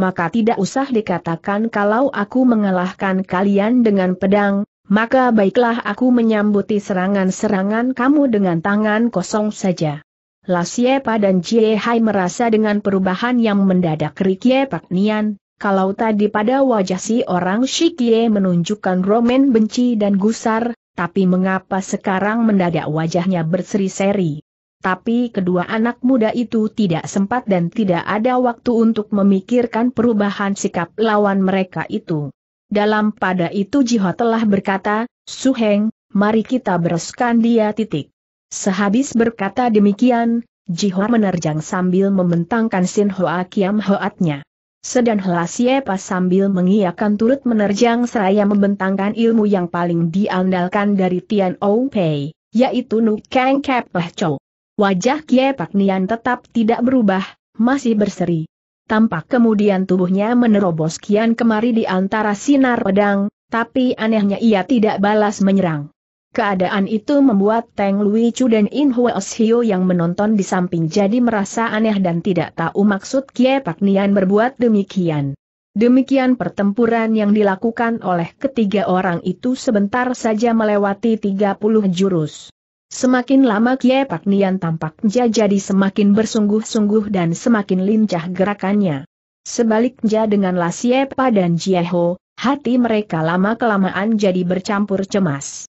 maka tidak usah dikatakan kalau aku mengalahkan kalian dengan pedang, maka baiklah aku menyambuti serangan-serangan kamu dengan tangan kosong saja. Lasiepa dan Jie Hai merasa dengan perubahan yang mendadak Rikie Pak Nian, kalau tadi pada wajah si orang Shikiye menunjukkan romen benci dan gusar, tapi mengapa sekarang mendadak wajahnya berseri-seri? tapi kedua anak muda itu tidak sempat dan tidak ada waktu untuk memikirkan perubahan sikap lawan mereka itu. Dalam pada itu Jiho telah berkata, Suheng, mari kita bereskan dia titik. Sehabis berkata demikian, Jiho menerjang sambil membentangkan Sin Hoa Kiam Hoatnya. Sedang Hlasiepa sambil mengiakan turut menerjang seraya membentangkan ilmu yang paling diandalkan dari Tian Ong Pei, yaitu Nukeng Kepeh Chow. Wajah Kiai Paknian tetap tidak berubah, masih berseri. Tampak kemudian tubuhnya menerobos kian kemari di antara sinar pedang, tapi anehnya ia tidak balas menyerang. Keadaan itu membuat Teng Lui Chu dan In Huos Hio yang menonton di samping jadi merasa aneh dan tidak tahu maksud Kiai Paknian berbuat demikian. Demikian pertempuran yang dilakukan oleh ketiga orang itu sebentar saja melewati 30 jurus. Semakin lama Kie Pak Nian tampaknya jadi semakin bersungguh-sungguh dan semakin lincah gerakannya. Sebaliknya dengan Siepa dan Jieho, hati mereka lama-kelamaan jadi bercampur cemas.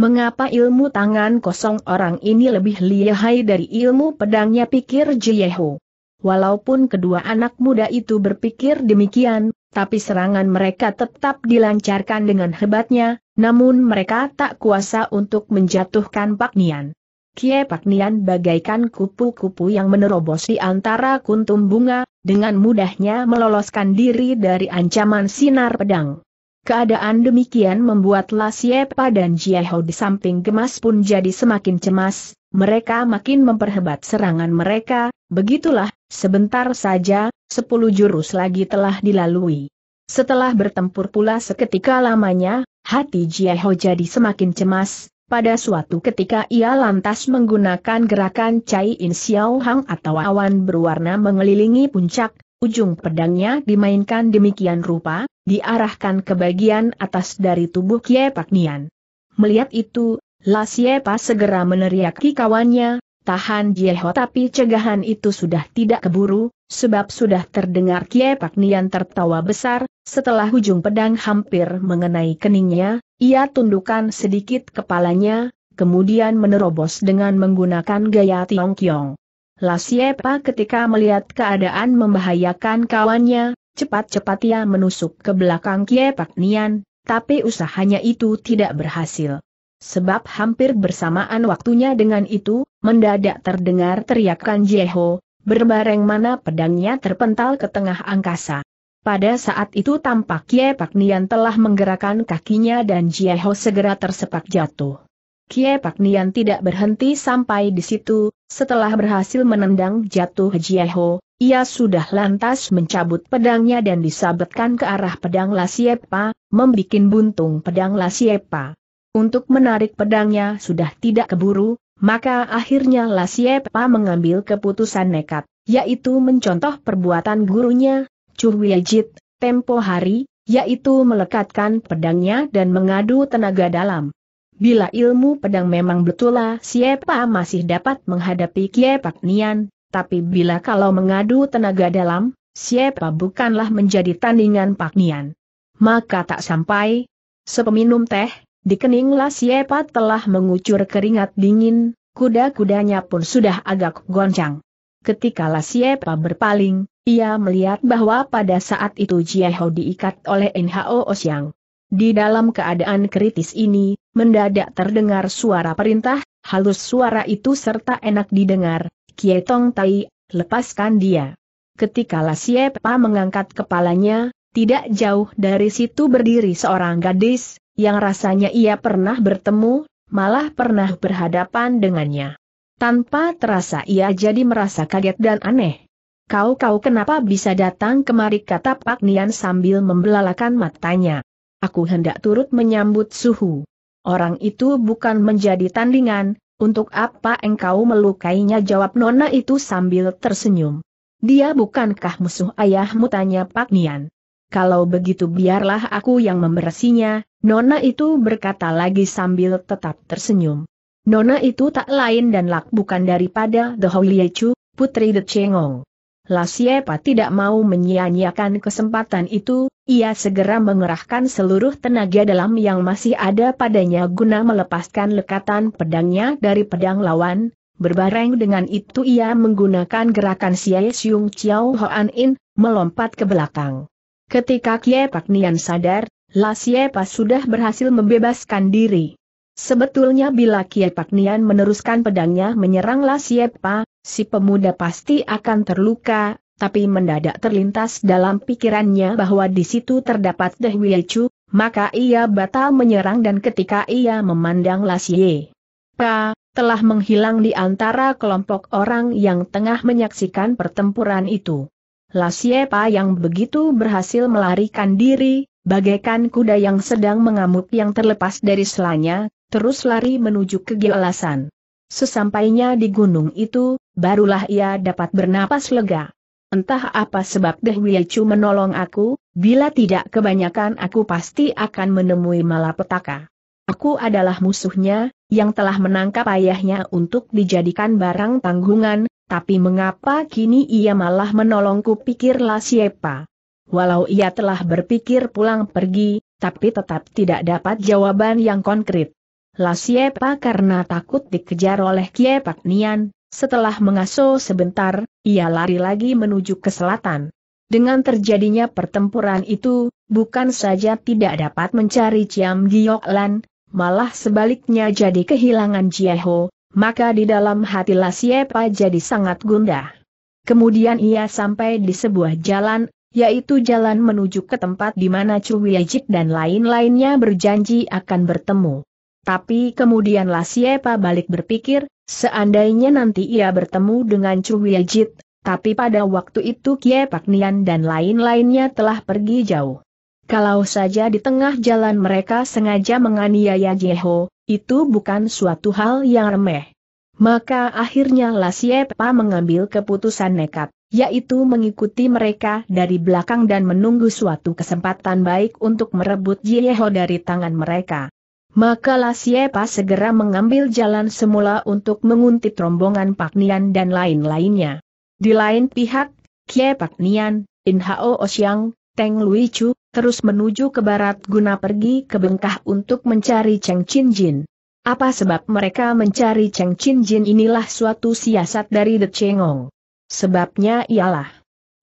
Mengapa ilmu tangan kosong orang ini lebih lihai dari ilmu pedangnya pikir Jieho. Walaupun kedua anak muda itu berpikir demikian, tapi serangan mereka tetap dilancarkan dengan hebatnya, namun mereka tak kuasa untuk menjatuhkan Pak Nian. Kie Pak Nian bagaikan kupu-kupu yang menerobosi antara kuntum bunga, dengan mudahnya meloloskan diri dari ancaman sinar pedang. Keadaan demikian membuat Siapa dan Jieho di samping gemas pun jadi semakin cemas, mereka makin memperhebat serangan mereka, begitulah, sebentar saja, sepuluh jurus lagi telah dilalui. Setelah bertempur pula seketika lamanya, Hati Jieho jadi semakin cemas, pada suatu ketika ia lantas menggunakan gerakan Cai In Xiao Hang atau awan berwarna mengelilingi puncak, ujung pedangnya dimainkan demikian rupa, diarahkan ke bagian atas dari tubuh Kie Pak Nian. Melihat itu, La Siepa segera meneriaki kawannya, Tahan Ho. tapi cegahan itu sudah tidak keburu, sebab sudah terdengar Kie Pak Nian tertawa besar, setelah ujung pedang hampir mengenai keningnya, ia tundukkan sedikit kepalanya, kemudian menerobos dengan menggunakan gaya Tiong La Siepa ketika melihat keadaan membahayakan kawannya, cepat-cepat ia menusuk ke belakang Kie Pak Nian, tapi usahanya itu tidak berhasil. Sebab hampir bersamaan waktunya dengan itu, mendadak terdengar teriakan Jeho, berbareng mana pedangnya terpental ke tengah angkasa. Pada saat itu tampak Kie Pak Nian telah menggerakkan kakinya dan Jeho segera tersepak jatuh. Kie Pak Nian tidak berhenti sampai di situ, setelah berhasil menendang jatuh Jeho, ia sudah lantas mencabut pedangnya dan disabetkan ke arah pedang Lasiepa, membuat buntung pedang Lasiepa untuk menarik pedangnya sudah tidak keburu, maka akhirnya Lasiepa mengambil keputusan nekat, yaitu mencontoh perbuatan gurunya, Chu tempo hari, yaitu melekatkan pedangnya dan mengadu tenaga dalam. Bila ilmu pedang memang betul lah, Siapa masih dapat menghadapi Kiepak Nian, tapi bila kalau mengadu tenaga dalam, Siapa bukanlah menjadi tandingan Pak Nian. Maka tak sampai sepeminum teh, di kening telah mengucur keringat dingin, kuda-kudanya pun sudah agak goncang. Ketika Lasiepa berpaling, ia melihat bahwa pada saat itu Jieho diikat oleh NHO Osiang. Di dalam keadaan kritis ini, mendadak terdengar suara perintah, halus suara itu serta enak didengar, Kietong Tai, lepaskan dia. Ketika Lasiepa mengangkat kepalanya, tidak jauh dari situ berdiri seorang gadis, yang rasanya ia pernah bertemu, malah pernah berhadapan dengannya. Tanpa terasa ia jadi merasa kaget dan aneh. Kau-kau kenapa bisa datang kemari kata Pak Nian sambil membelalakan matanya. Aku hendak turut menyambut suhu. Orang itu bukan menjadi tandingan, untuk apa engkau melukainya jawab Nona itu sambil tersenyum. Dia bukankah musuh ayahmu tanya Pak Nian kalau begitu biarlah aku yang membersihnya, Nona itu berkata lagi sambil tetap tersenyum. Nona itu tak lain dan lak bukan daripada The Hoiliechu, Putri The Chengong. Lasiepa tidak mau menyia-nyiakan kesempatan itu, ia segera mengerahkan seluruh tenaga dalam yang masih ada padanya guna melepaskan lekatan pedangnya dari pedang lawan, Berbareng dengan itu ia menggunakan gerakan Xie Xiong Chiao Hoan In, melompat ke belakang. Ketika Kie Nian sadar, Lasiepa sudah berhasil membebaskan diri. Sebetulnya bila Kie Nian meneruskan pedangnya menyerang Lasiepa, si pemuda pasti akan terluka, tapi mendadak terlintas dalam pikirannya bahwa di situ terdapat Dehwiechu, maka ia batal menyerang dan ketika ia memandang Lasye. Pa, telah menghilang di antara kelompok orang yang tengah menyaksikan pertempuran itu. Lasiepa yang begitu berhasil melarikan diri, bagaikan kuda yang sedang mengamuk yang terlepas dari selanya, terus lari menuju kegelasan. Sesampainya di gunung itu, barulah ia dapat bernapas lega. Entah apa sebab Dehwiecu menolong aku, bila tidak kebanyakan aku pasti akan menemui malapetaka. Aku adalah musuhnya, yang telah menangkap ayahnya untuk dijadikan barang tanggungan, tapi mengapa kini ia malah menolongku pikirlah siapa. Walau ia telah berpikir pulang pergi, tapi tetap tidak dapat jawaban yang konkret. La Siepa karena takut dikejar oleh Kiepak Nian, setelah mengasuh sebentar, ia lari lagi menuju ke selatan. Dengan terjadinya pertempuran itu, bukan saja tidak dapat mencari Ciam Lan, malah sebaliknya jadi kehilangan Jieho, maka di dalam hati Lasiepa jadi sangat gundah. Kemudian ia sampai di sebuah jalan, yaitu jalan menuju ke tempat di mana Cuwiajik dan lain-lainnya berjanji akan bertemu. Tapi kemudian Lasiepa balik berpikir, seandainya nanti ia bertemu dengan Cuwiajik, tapi pada waktu itu Kie Nian dan lain-lainnya telah pergi jauh. Kalau saja di tengah jalan mereka sengaja menganiaya Jeho, itu bukan suatu hal yang remeh. Maka akhirnya Lasiepa mengambil keputusan nekat, yaitu mengikuti mereka dari belakang dan menunggu suatu kesempatan baik untuk merebut Yeho dari tangan mereka. Maka Lasiepa segera mengambil jalan semula untuk menguntit rombongan Pak Nian dan lain-lainnya. Di lain pihak, Kie Paknian, In Hao Osiang, Teng Chu terus menuju ke barat guna pergi ke Bengkah untuk mencari Cheng Chin Jin. Apa sebab mereka mencari Cheng Chin Jin inilah suatu siasat dari The Chengong. Sebabnya ialah,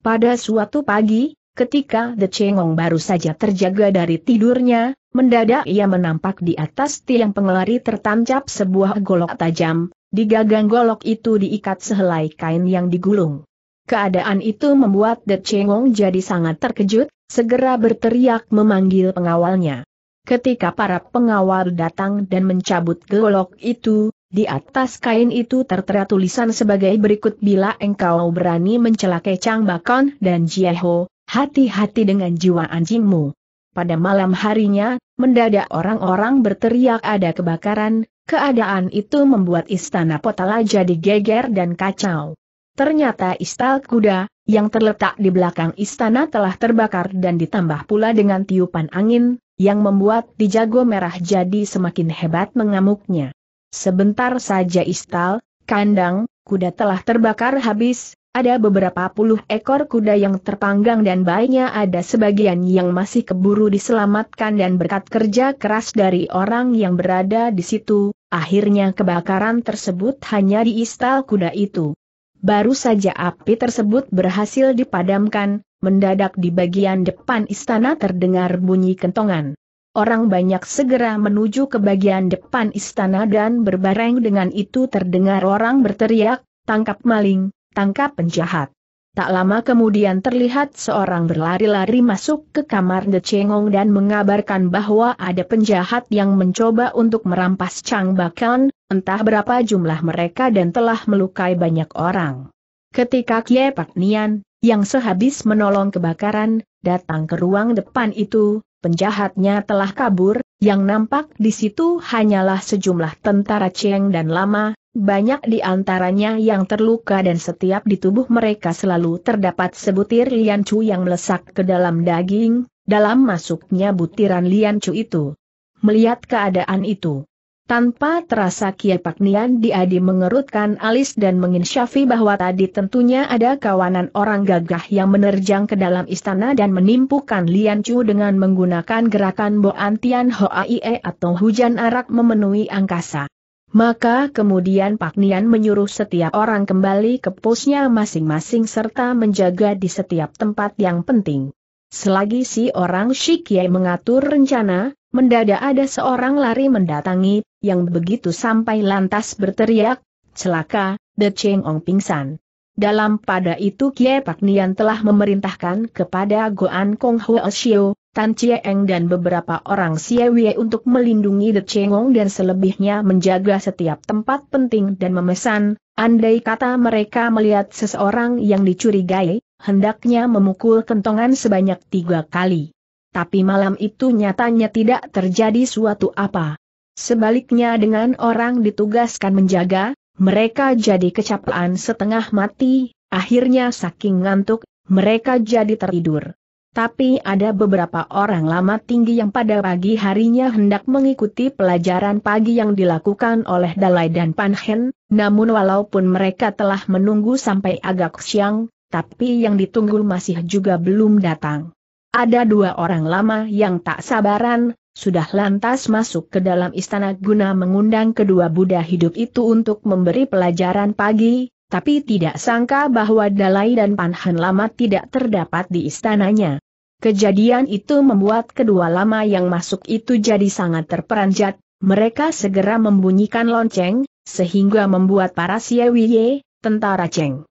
pada suatu pagi, ketika The Chengong baru saja terjaga dari tidurnya, mendadak ia menampak di atas tiang pengelari tertancap sebuah golok tajam, di gagang golok itu diikat sehelai kain yang digulung. Keadaan itu membuat The Chengong jadi sangat terkejut, segera berteriak memanggil pengawalnya. Ketika para pengawal datang dan mencabut golok itu, di atas kain itu tertera tulisan sebagai berikut bila engkau berani mencelakai Chang Bakon dan Jieho, hati-hati dengan jiwa anjingmu. Pada malam harinya, mendadak orang-orang berteriak ada kebakaran, keadaan itu membuat istana Potala jadi geger dan kacau. Ternyata istal kuda, yang terletak di belakang istana telah terbakar dan ditambah pula dengan tiupan angin, yang membuat di jago merah jadi semakin hebat mengamuknya. Sebentar saja istal, kandang, kuda telah terbakar habis, ada beberapa puluh ekor kuda yang terpanggang dan baiknya ada sebagian yang masih keburu diselamatkan dan berkat kerja keras dari orang yang berada di situ, akhirnya kebakaran tersebut hanya di istal kuda itu. Baru saja api tersebut berhasil dipadamkan, mendadak di bagian depan istana terdengar bunyi kentongan. Orang banyak segera menuju ke bagian depan istana dan berbareng dengan itu terdengar orang berteriak, tangkap maling, tangkap penjahat. Tak lama kemudian terlihat seorang berlari-lari masuk ke kamar De Cengong dan mengabarkan bahwa ada penjahat yang mencoba untuk merampas Chang Bakan, Entah berapa jumlah mereka dan telah melukai banyak orang. Ketika Kie Pak Nian, yang sehabis menolong kebakaran, datang ke ruang depan itu, penjahatnya telah kabur, yang nampak di situ hanyalah sejumlah tentara Cheng dan lama, banyak di antaranya yang terluka dan setiap di tubuh mereka selalu terdapat sebutir lian chu yang melesak ke dalam daging, dalam masuknya butiran lian chu itu. Melihat keadaan itu, tanpa terasa Kiai Nian Diadi mengerutkan alis dan menginsyafi bahwa tadi tentunya ada kawanan orang gagah yang menerjang ke dalam istana dan menimpukan Lian Chu dengan menggunakan gerakan Boantian Tian Hoaie atau hujan arak memenuhi angkasa. Maka kemudian Pak Nian menyuruh setiap orang kembali ke posnya masing-masing serta menjaga di setiap tempat yang penting. Selagi si orang Shikie mengatur rencana, Mendadak ada seorang lari mendatangi, yang begitu sampai lantas berteriak, celaka, The Cheng Ong pingsan. Dalam pada itu Kie Pak Nian telah memerintahkan kepada Goan Kong Huo Xiu, Tan Chie Eng dan beberapa orang Wei untuk melindungi The Chengong dan selebihnya menjaga setiap tempat penting dan memesan, andai kata mereka melihat seseorang yang dicurigai, hendaknya memukul kentongan sebanyak tiga kali tapi malam itu nyatanya tidak terjadi suatu apa. Sebaliknya dengan orang ditugaskan menjaga, mereka jadi kecapean setengah mati, akhirnya saking ngantuk, mereka jadi tertidur. Tapi ada beberapa orang lama tinggi yang pada pagi harinya hendak mengikuti pelajaran pagi yang dilakukan oleh Dalai dan Panhen, namun walaupun mereka telah menunggu sampai agak siang, tapi yang ditunggu masih juga belum datang. Ada dua orang lama yang tak sabaran, sudah lantas masuk ke dalam istana guna mengundang kedua Buddha hidup itu untuk memberi pelajaran pagi, tapi tidak sangka bahwa Dalai dan Panhan lama tidak terdapat di istananya. Kejadian itu membuat kedua lama yang masuk itu jadi sangat terperanjat, mereka segera membunyikan lonceng, sehingga membuat para Siewiye, tentara ceng.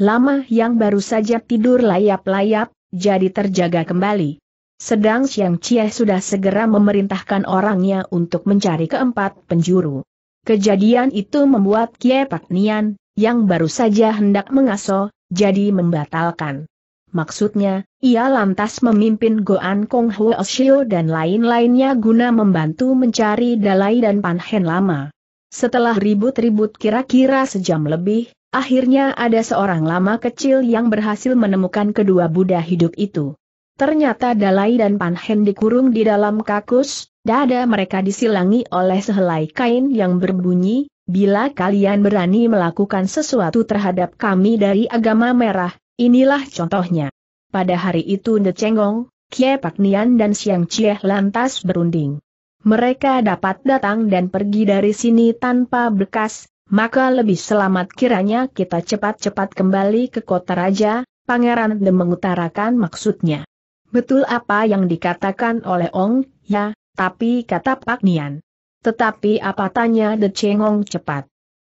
Lama yang baru saja tidur layap-layap, jadi terjaga kembali. Sedang Siang Chie sudah segera memerintahkan orangnya untuk mencari keempat penjuru. Kejadian itu membuat Kie Pak Nian, yang baru saja hendak mengaso, jadi membatalkan. Maksudnya, ia lantas memimpin Goan Kong Huo Shio dan lain-lainnya guna membantu mencari Dalai dan Panhen Lama. Setelah ribut-ribut kira-kira sejam lebih, Akhirnya ada seorang lama kecil yang berhasil menemukan kedua Buddha hidup itu. Ternyata Dalai dan Panhen dikurung di dalam kakus, dada mereka disilangi oleh sehelai kain yang berbunyi, bila kalian berani melakukan sesuatu terhadap kami dari agama merah, inilah contohnya. Pada hari itu De Cenggong, Kie Pak Nian dan Siang Cieh lantas berunding. Mereka dapat datang dan pergi dari sini tanpa bekas, maka lebih selamat kiranya kita cepat-cepat kembali ke kota raja, Pangeran De mengutarakan maksudnya. Betul apa yang dikatakan oleh Ong, ya, tapi kata Pak Nian. Tetapi apa tanya De Cengong cepat.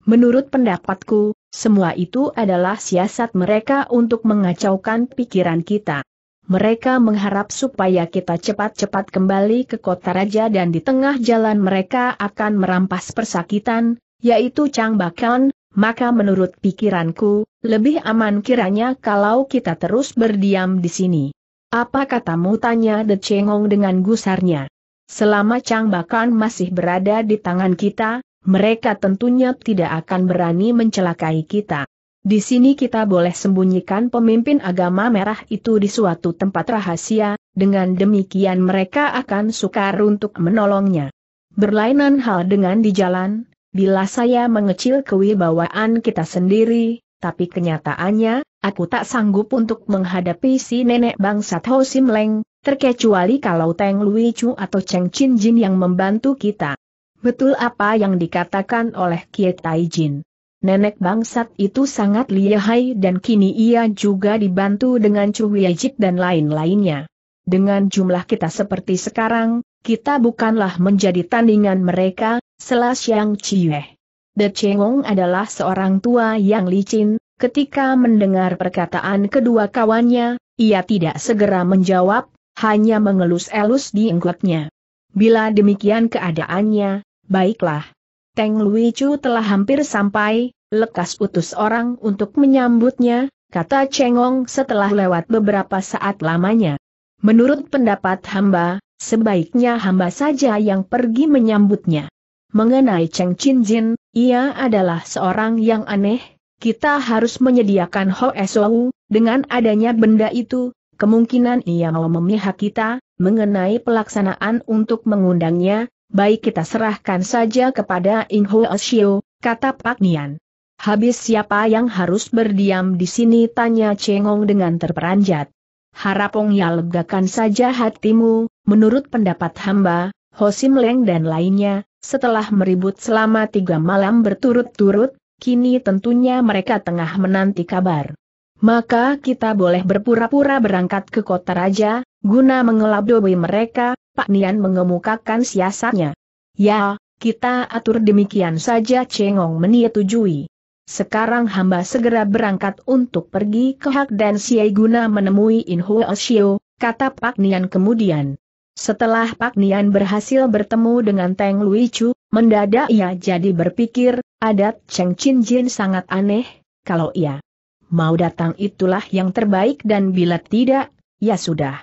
Menurut pendapatku, semua itu adalah siasat mereka untuk mengacaukan pikiran kita. Mereka mengharap supaya kita cepat-cepat kembali ke kota raja dan di tengah jalan mereka akan merampas persakitan, yaitu Chang Bakan, maka menurut pikiranku, lebih aman kiranya kalau kita terus berdiam di sini. Apa katamu tanya De Chengong dengan gusarnya. Selama Chang Bakan masih berada di tangan kita, mereka tentunya tidak akan berani mencelakai kita. Di sini kita boleh sembunyikan pemimpin agama merah itu di suatu tempat rahasia, dengan demikian mereka akan sukar untuk menolongnya. Berlainan hal dengan di jalan, Bila saya mengecil kewibawaan kita sendiri, tapi kenyataannya, aku tak sanggup untuk menghadapi si nenek bangsat Ho Sim Leng, terkecuali kalau Teng Lui Chu atau Cheng Chin Jin yang membantu kita. Betul apa yang dikatakan oleh Kiai Tai Jin. Nenek bangsat itu sangat lihai dan kini ia juga dibantu dengan Chu Yajik dan lain-lainnya. Dengan jumlah kita seperti sekarang, kita bukanlah menjadi tandingan mereka, selas yang ciweh. De Chengong adalah seorang tua yang licin, ketika mendengar perkataan kedua kawannya, ia tidak segera menjawab, hanya mengelus-elus di engleknya. Bila demikian keadaannya, baiklah. Teng Lui Chu telah hampir sampai, lekas utus orang untuk menyambutnya, kata Chengong setelah lewat beberapa saat lamanya. Menurut pendapat hamba, sebaiknya hamba saja yang pergi menyambutnya. Mengenai Cheng Chin Jin, ia adalah seorang yang aneh, kita harus menyediakan Ho Hoesou, dengan adanya benda itu, kemungkinan ia mau memihak kita, mengenai pelaksanaan untuk mengundangnya, baik kita serahkan saja kepada In Hoesou, kata Pak Nian. Habis siapa yang harus berdiam di sini tanya Cengong dengan terperanjat harapong ya legakan saja hatimu, menurut pendapat hamba, Hosim Leng dan lainnya, setelah meribut selama tiga malam berturut-turut, kini tentunya mereka tengah menanti kabar. Maka kita boleh berpura-pura berangkat ke kota raja, guna mengelabui mereka, Pak Nian mengemukakan siasatnya. Ya, kita atur demikian saja Cengong menyetujui. Sekarang hamba segera berangkat untuk pergi ke Hak dan Siai guna menemui In Huo Shio, kata Pak Nian kemudian. Setelah Pak Nian berhasil bertemu dengan Teng Lui Chu, mendadak ia jadi berpikir, adat Cheng Chin Jin sangat aneh, kalau ia mau datang itulah yang terbaik dan bila tidak, ya sudah.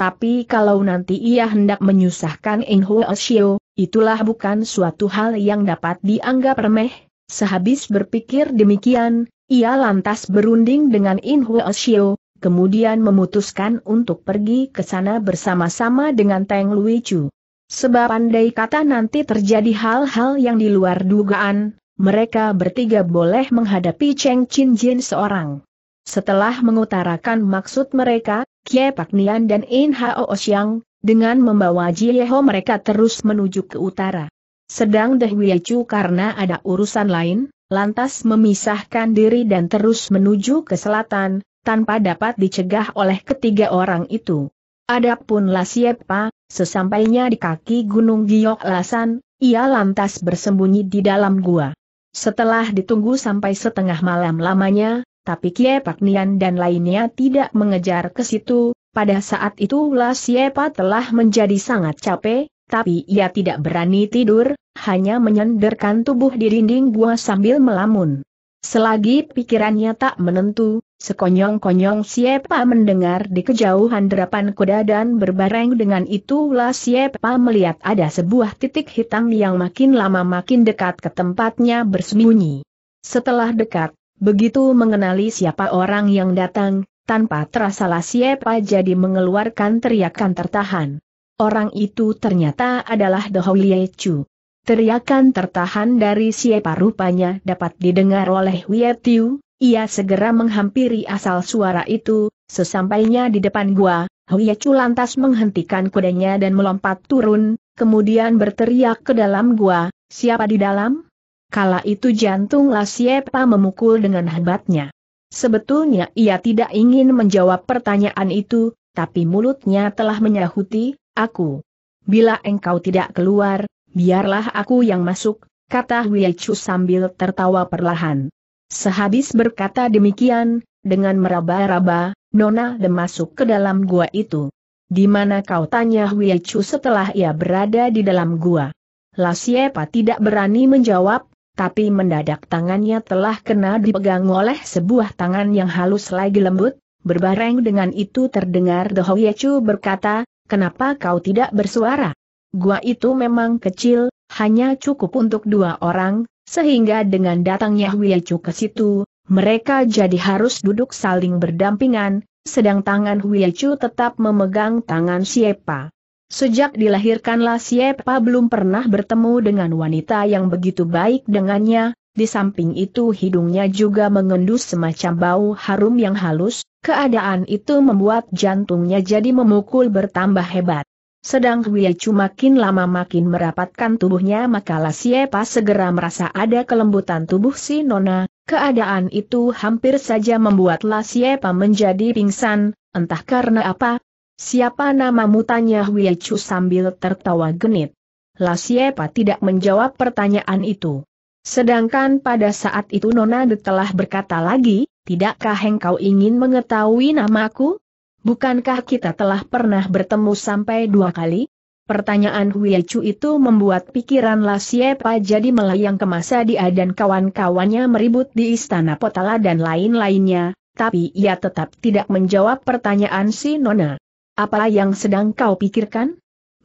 Tapi kalau nanti ia hendak menyusahkan In Huo Shio, itulah bukan suatu hal yang dapat dianggap remeh, Sehabis berpikir demikian, ia lantas berunding dengan In Hua Xiu, kemudian memutuskan untuk pergi ke sana bersama-sama dengan Teng Lui Chu. Sebab andai kata nanti terjadi hal-hal yang di luar dugaan, mereka bertiga boleh menghadapi Cheng Chin Jin seorang. Setelah mengutarakan maksud mereka, Kie Pak Nian dan In Hao Xiang, dengan membawa Jieho mereka terus menuju ke utara. Sedang Dehwiecu karena ada urusan lain, lantas memisahkan diri dan terus menuju ke selatan, tanpa dapat dicegah oleh ketiga orang itu. Adapun Lasiepa, sesampainya di kaki Gunung Giok Lasan, ia lantas bersembunyi di dalam gua. Setelah ditunggu sampai setengah malam lamanya, tapi Kie Nian dan lainnya tidak mengejar ke situ, pada saat itu Lasiepa telah menjadi sangat capek, tapi ia tidak berani tidur, hanya menyenderkan tubuh di dinding gua sambil melamun. Selagi pikirannya tak menentu, sekonyong-konyong siapa mendengar di kejauhan derapan kuda dan berbareng dengan itulah siapa melihat ada sebuah titik hitam yang makin lama makin dekat ke tempatnya bersembunyi. Setelah dekat, begitu mengenali siapa orang yang datang, tanpa terasa siapa jadi mengeluarkan teriakan tertahan. Orang itu ternyata adalah The Lie Chu. Teriakan tertahan dari siapa rupanya dapat didengar oleh Wei Tiu, ia segera menghampiri asal suara itu, sesampainya di depan gua, Wei Chu lantas menghentikan kudanya dan melompat turun, kemudian berteriak ke dalam gua, siapa di dalam? Kala itu jantunglah siapa memukul dengan hebatnya. Sebetulnya ia tidak ingin menjawab pertanyaan itu, tapi mulutnya telah menyahuti, aku. Bila engkau tidak keluar, biarlah aku yang masuk, kata Chu sambil tertawa perlahan. Sehabis berkata demikian, dengan meraba-raba, Nona de masuk ke dalam gua itu. Di mana kau tanya Chu setelah ia berada di dalam gua? Lasiepa tidak berani menjawab, tapi mendadak tangannya telah kena dipegang oleh sebuah tangan yang halus lagi lembut, berbareng dengan itu terdengar The Chu berkata, Kenapa kau tidak bersuara? Gua itu memang kecil, hanya cukup untuk dua orang, sehingga dengan datangnya Huyecu ke situ, mereka jadi harus duduk saling berdampingan, sedang tangan Huyecu tetap memegang tangan Siepa. Sejak dilahirkanlah Siepa belum pernah bertemu dengan wanita yang begitu baik dengannya, di samping itu hidungnya juga mengendus semacam bau harum yang halus, keadaan itu membuat jantungnya jadi memukul bertambah hebat. Sedang Wei Chu makin lama makin merapatkan tubuhnya maka Lasiepa segera merasa ada kelembutan tubuh si Nona, keadaan itu hampir saja membuat Lasiepa menjadi pingsan, entah karena apa. Siapa namamu tanya Wei Chu sambil tertawa genit. Lasiepa tidak menjawab pertanyaan itu. Sedangkan pada saat itu Nona De telah berkata lagi, tidakkah engkau ingin mengetahui namaku? Bukankah kita telah pernah bertemu sampai dua kali? Pertanyaan hui Chu itu membuat pikiran Lasiepa jadi melayang ke masa dia dan kawan-kawannya meribut di istana Potala dan lain-lainnya, tapi ia tetap tidak menjawab pertanyaan si Nona. Apa yang sedang kau pikirkan?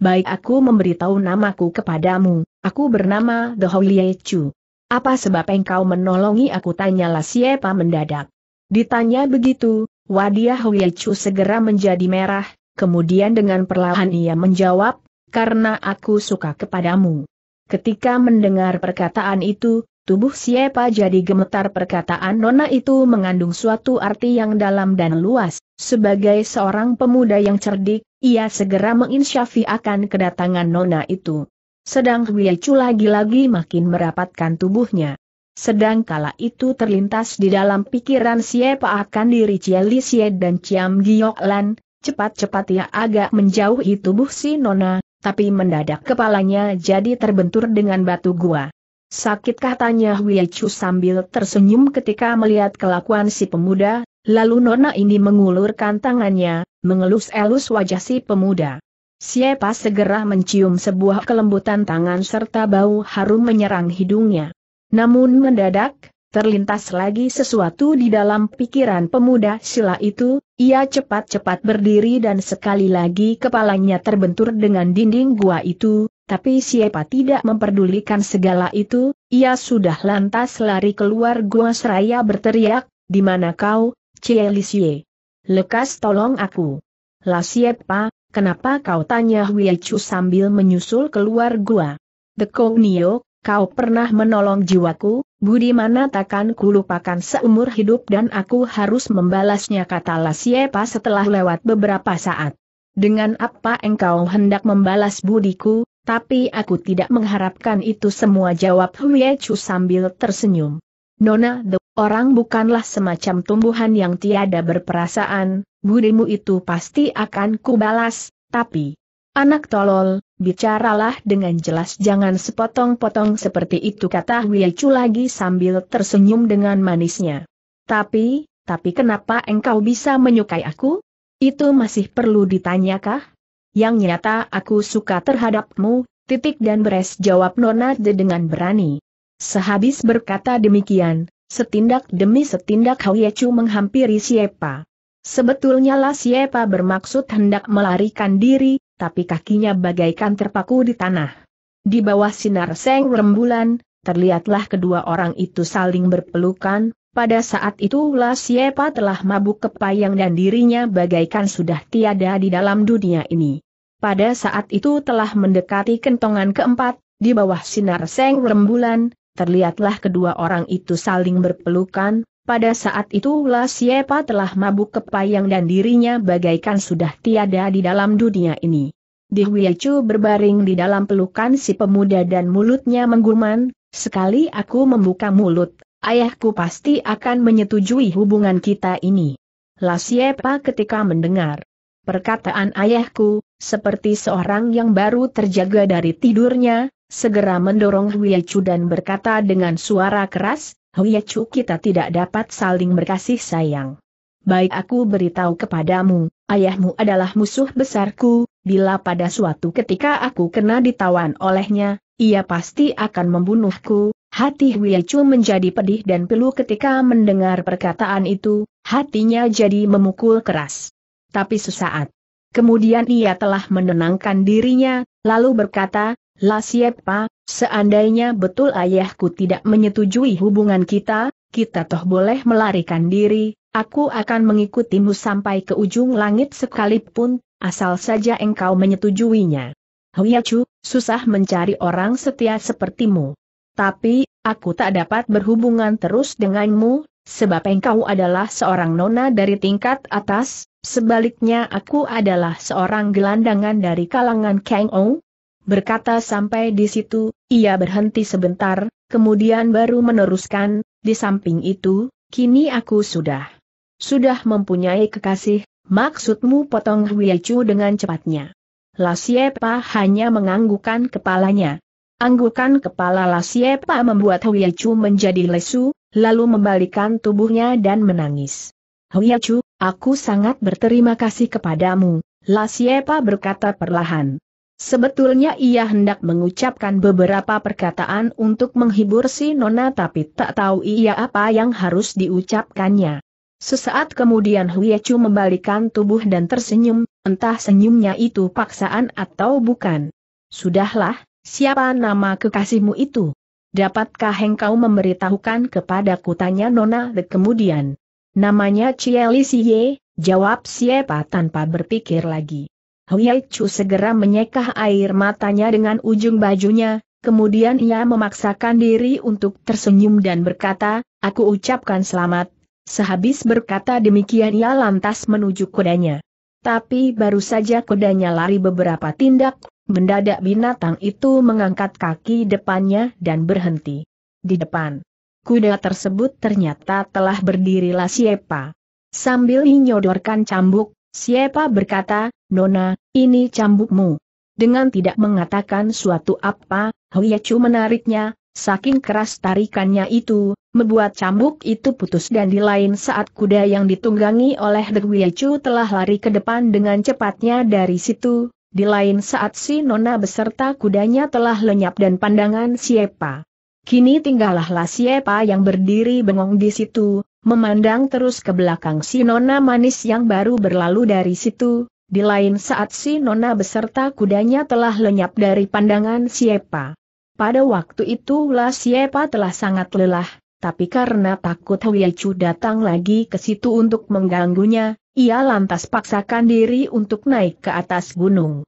Baik aku memberitahu namaku kepadamu, aku bernama The hui Chu. Apa sebab engkau menolongi aku tanyalah siapa mendadak. Ditanya begitu, wadiah Huyechu segera menjadi merah, kemudian dengan perlahan ia menjawab, karena aku suka kepadamu. Ketika mendengar perkataan itu, tubuh siapa jadi gemetar perkataan nona itu mengandung suatu arti yang dalam dan luas. Sebagai seorang pemuda yang cerdik, ia segera menginsyafi akan kedatangan nona itu. Sedang Chu lagi-lagi makin merapatkan tubuhnya. Sedang kala itu terlintas di dalam pikiran siapa akan diri Li Xie dan Ciam Lan, cepat-cepat ia agak menjauhi tubuh si Nona, tapi mendadak kepalanya jadi terbentur dengan batu gua. Sakit katanya tanya Chu sambil tersenyum ketika melihat kelakuan si pemuda, lalu Nona ini mengulurkan tangannya, mengelus-elus wajah si pemuda. Siapa segera mencium sebuah kelembutan tangan serta bau harum menyerang hidungnya. Namun mendadak, terlintas lagi sesuatu di dalam pikiran pemuda sila itu, ia cepat-cepat berdiri dan sekali lagi kepalanya terbentur dengan dinding gua itu, tapi siapa tidak memperdulikan segala itu, ia sudah lantas lari keluar gua seraya berteriak, di mana kau, Cielisye? Lekas tolong aku. Lah siapa, Kenapa kau tanya Hui Chu sambil menyusul keluar gua? Deko Nio, kau pernah menolong jiwaku, budi mana takkan kulupakan seumur hidup dan aku harus membalasnya kata Lasiepa setelah lewat beberapa saat. Dengan apa engkau hendak membalas budiku, tapi aku tidak mengharapkan itu semua jawab Hui Chu sambil tersenyum. Nona, the orang bukanlah semacam tumbuhan yang tiada berperasaan, budimu itu pasti akan kubalas, tapi... Anak tolol, bicaralah dengan jelas jangan sepotong-potong seperti itu kata Wiecu lagi sambil tersenyum dengan manisnya. Tapi, tapi kenapa engkau bisa menyukai aku? Itu masih perlu ditanyakah? Yang nyata aku suka terhadapmu, titik dan beres jawab Nona De dengan berani. Sehabis berkata demikian, setindak demi setindak Hwiecu menghampiri Siapa. Sebetulnya lah Siepa bermaksud hendak melarikan diri, tapi kakinya bagaikan terpaku di tanah. Di bawah sinar seng rembulan, terlihatlah kedua orang itu saling berpelukan, pada saat itu La Siepa telah mabuk kepayang dan dirinya bagaikan sudah tiada di dalam dunia ini. Pada saat itu telah mendekati kentongan keempat, di bawah sinar seng rembulan, terlihatlah kedua orang itu saling berpelukan, pada saat itulah Siepa telah mabuk kepayang dan dirinya bagaikan sudah tiada di dalam dunia ini. Di Dihuyecu berbaring di dalam pelukan si pemuda dan mulutnya mengguman, sekali aku membuka mulut, ayahku pasti akan menyetujui hubungan kita ini. Lasiepa ketika mendengar perkataan ayahku, seperti seorang yang baru terjaga dari tidurnya, segera mendorong Huyecu dan berkata dengan suara keras, Huyecu kita tidak dapat saling berkasih sayang. Baik aku beritahu kepadamu, ayahmu adalah musuh besarku, bila pada suatu ketika aku kena ditawan olehnya, ia pasti akan membunuhku. Hati Huyecu menjadi pedih dan peluh ketika mendengar perkataan itu, hatinya jadi memukul keras. Tapi sesaat. Kemudian ia telah menenangkan dirinya, lalu berkata, La siapa, Seandainya betul ayahku tidak menyetujui hubungan kita, kita toh boleh melarikan diri, aku akan mengikutimu sampai ke ujung langit sekalipun, asal saja engkau menyetujuinya. Huyacu, susah mencari orang setia sepertimu. Tapi, aku tak dapat berhubungan terus denganmu, sebab engkau adalah seorang nona dari tingkat atas, sebaliknya aku adalah seorang gelandangan dari kalangan Kang Ong, Berkata sampai di situ, ia berhenti sebentar, kemudian baru meneruskan, di samping itu, kini aku sudah sudah mempunyai kekasih, maksudmu potong Huiacu dengan cepatnya. La Siepa hanya menganggukan kepalanya. Anggukan kepala La Siepa membuat Huiacu menjadi lesu, lalu membalikan tubuhnya dan menangis. Huiacu, aku sangat berterima kasih kepadamu, La Siepa berkata perlahan. Sebetulnya ia hendak mengucapkan beberapa perkataan untuk menghibur si Nona tapi tak tahu ia apa yang harus diucapkannya. Sesaat kemudian Huyechu membalikan tubuh dan tersenyum, entah senyumnya itu paksaan atau bukan. Sudahlah, siapa nama kekasihmu itu? Dapatkah engkau memberitahukan kepada kutanya Nona kemudian. Namanya Cieli Siye, jawab siapa tanpa berpikir lagi. Huyai Chu segera menyekah air matanya dengan ujung bajunya, kemudian ia memaksakan diri untuk tersenyum dan berkata, aku ucapkan selamat. Sehabis berkata demikian ia lantas menuju kudanya. Tapi baru saja kudanya lari beberapa tindak, mendadak binatang itu mengangkat kaki depannya dan berhenti. Di depan. Kuda tersebut ternyata telah berdirilah Siepa. Sambil menyodorkan cambuk, Siepa berkata, Nona, ini cambukmu. Dengan tidak mengatakan suatu apa, Huyacu menariknya, saking keras tarikannya itu, membuat cambuk itu putus dan di lain saat kuda yang ditunggangi oleh The Huyacu telah lari ke depan dengan cepatnya dari situ, di lain saat si Nona beserta kudanya telah lenyap dan pandangan siapa? Kini tinggallah siapa yang berdiri bengong di situ, memandang terus ke belakang si Nona manis yang baru berlalu dari situ, di lain saat si Nona beserta kudanya telah lenyap dari pandangan Siepa. Pada waktu itulah Siepa telah sangat lelah, tapi karena takut Chu datang lagi ke situ untuk mengganggunya, ia lantas paksakan diri untuk naik ke atas gunung.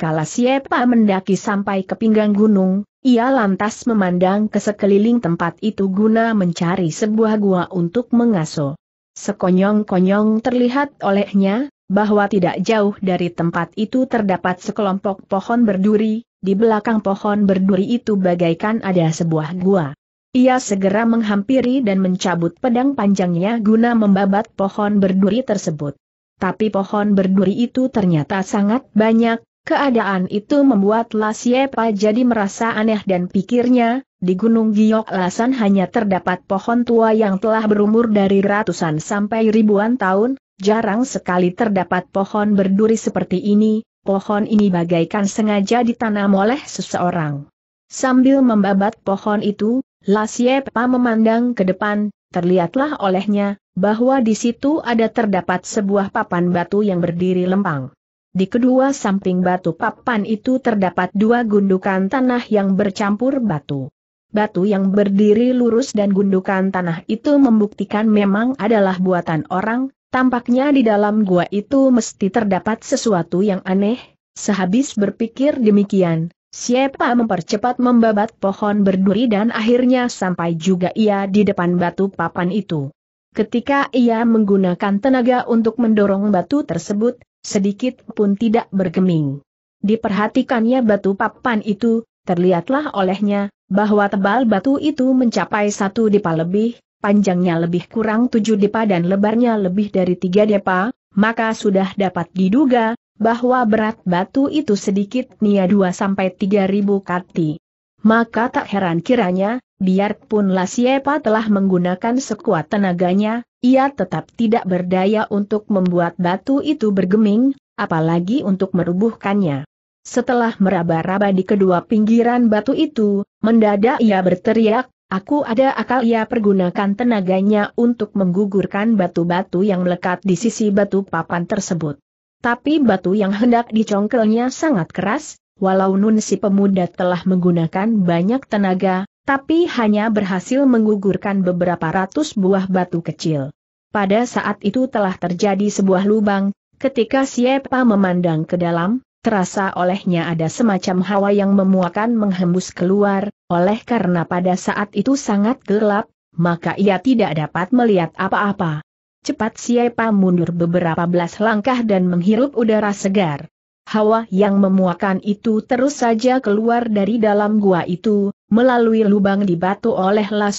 lah Siepa mendaki sampai ke pinggang gunung, ia lantas memandang ke sekeliling tempat itu guna mencari sebuah gua untuk mengaso. Sekonyong-konyong terlihat olehnya, bahwa tidak jauh dari tempat itu terdapat sekelompok pohon berduri, di belakang pohon berduri itu bagaikan ada sebuah gua. Ia segera menghampiri dan mencabut pedang panjangnya guna membabat pohon berduri tersebut. Tapi pohon berduri itu ternyata sangat banyak, keadaan itu membuat Lasiepa jadi merasa aneh dan pikirnya, di Gunung Giok Lasan hanya terdapat pohon tua yang telah berumur dari ratusan sampai ribuan tahun, Jarang sekali terdapat pohon berduri seperti ini, pohon ini bagaikan sengaja ditanam oleh seseorang. Sambil membabat pohon itu, Lasiepa memandang ke depan, terlihatlah olehnya, bahwa di situ ada terdapat sebuah papan batu yang berdiri lempang. Di kedua samping batu papan itu terdapat dua gundukan tanah yang bercampur batu. Batu yang berdiri lurus dan gundukan tanah itu membuktikan memang adalah buatan orang, Tampaknya di dalam gua itu mesti terdapat sesuatu yang aneh. Sehabis berpikir demikian, siapa mempercepat membabat pohon berduri dan akhirnya sampai juga ia di depan batu papan itu. Ketika ia menggunakan tenaga untuk mendorong batu tersebut, sedikit pun tidak bergeming. Diperhatikannya batu papan itu, terlihatlah olehnya, bahwa tebal batu itu mencapai satu dipa lebih, panjangnya lebih kurang tujuh depa dan lebarnya lebih dari tiga depa, maka sudah dapat diduga, bahwa berat batu itu sedikit sedikitnya sampai tiga ribu kati. Maka tak heran kiranya, biarpun Lasiepa telah menggunakan sekuat tenaganya, ia tetap tidak berdaya untuk membuat batu itu bergeming, apalagi untuk merubuhkannya. Setelah meraba-raba di kedua pinggiran batu itu, mendadak ia berteriak, Aku ada akal ia pergunakan tenaganya untuk menggugurkan batu-batu yang melekat di sisi batu papan tersebut. Tapi batu yang hendak dicongkelnya sangat keras, walau nun si pemuda telah menggunakan banyak tenaga, tapi hanya berhasil menggugurkan beberapa ratus buah batu kecil. Pada saat itu telah terjadi sebuah lubang, ketika siapa memandang ke dalam, terasa olehnya ada semacam hawa yang memuakan menghembus keluar, oleh karena pada saat itu sangat gelap, maka ia tidak dapat melihat apa-apa. Cepat siapa mundur beberapa belas langkah dan menghirup udara segar. Hawa yang memuakan itu terus saja keluar dari dalam gua itu, melalui lubang di batu oleh La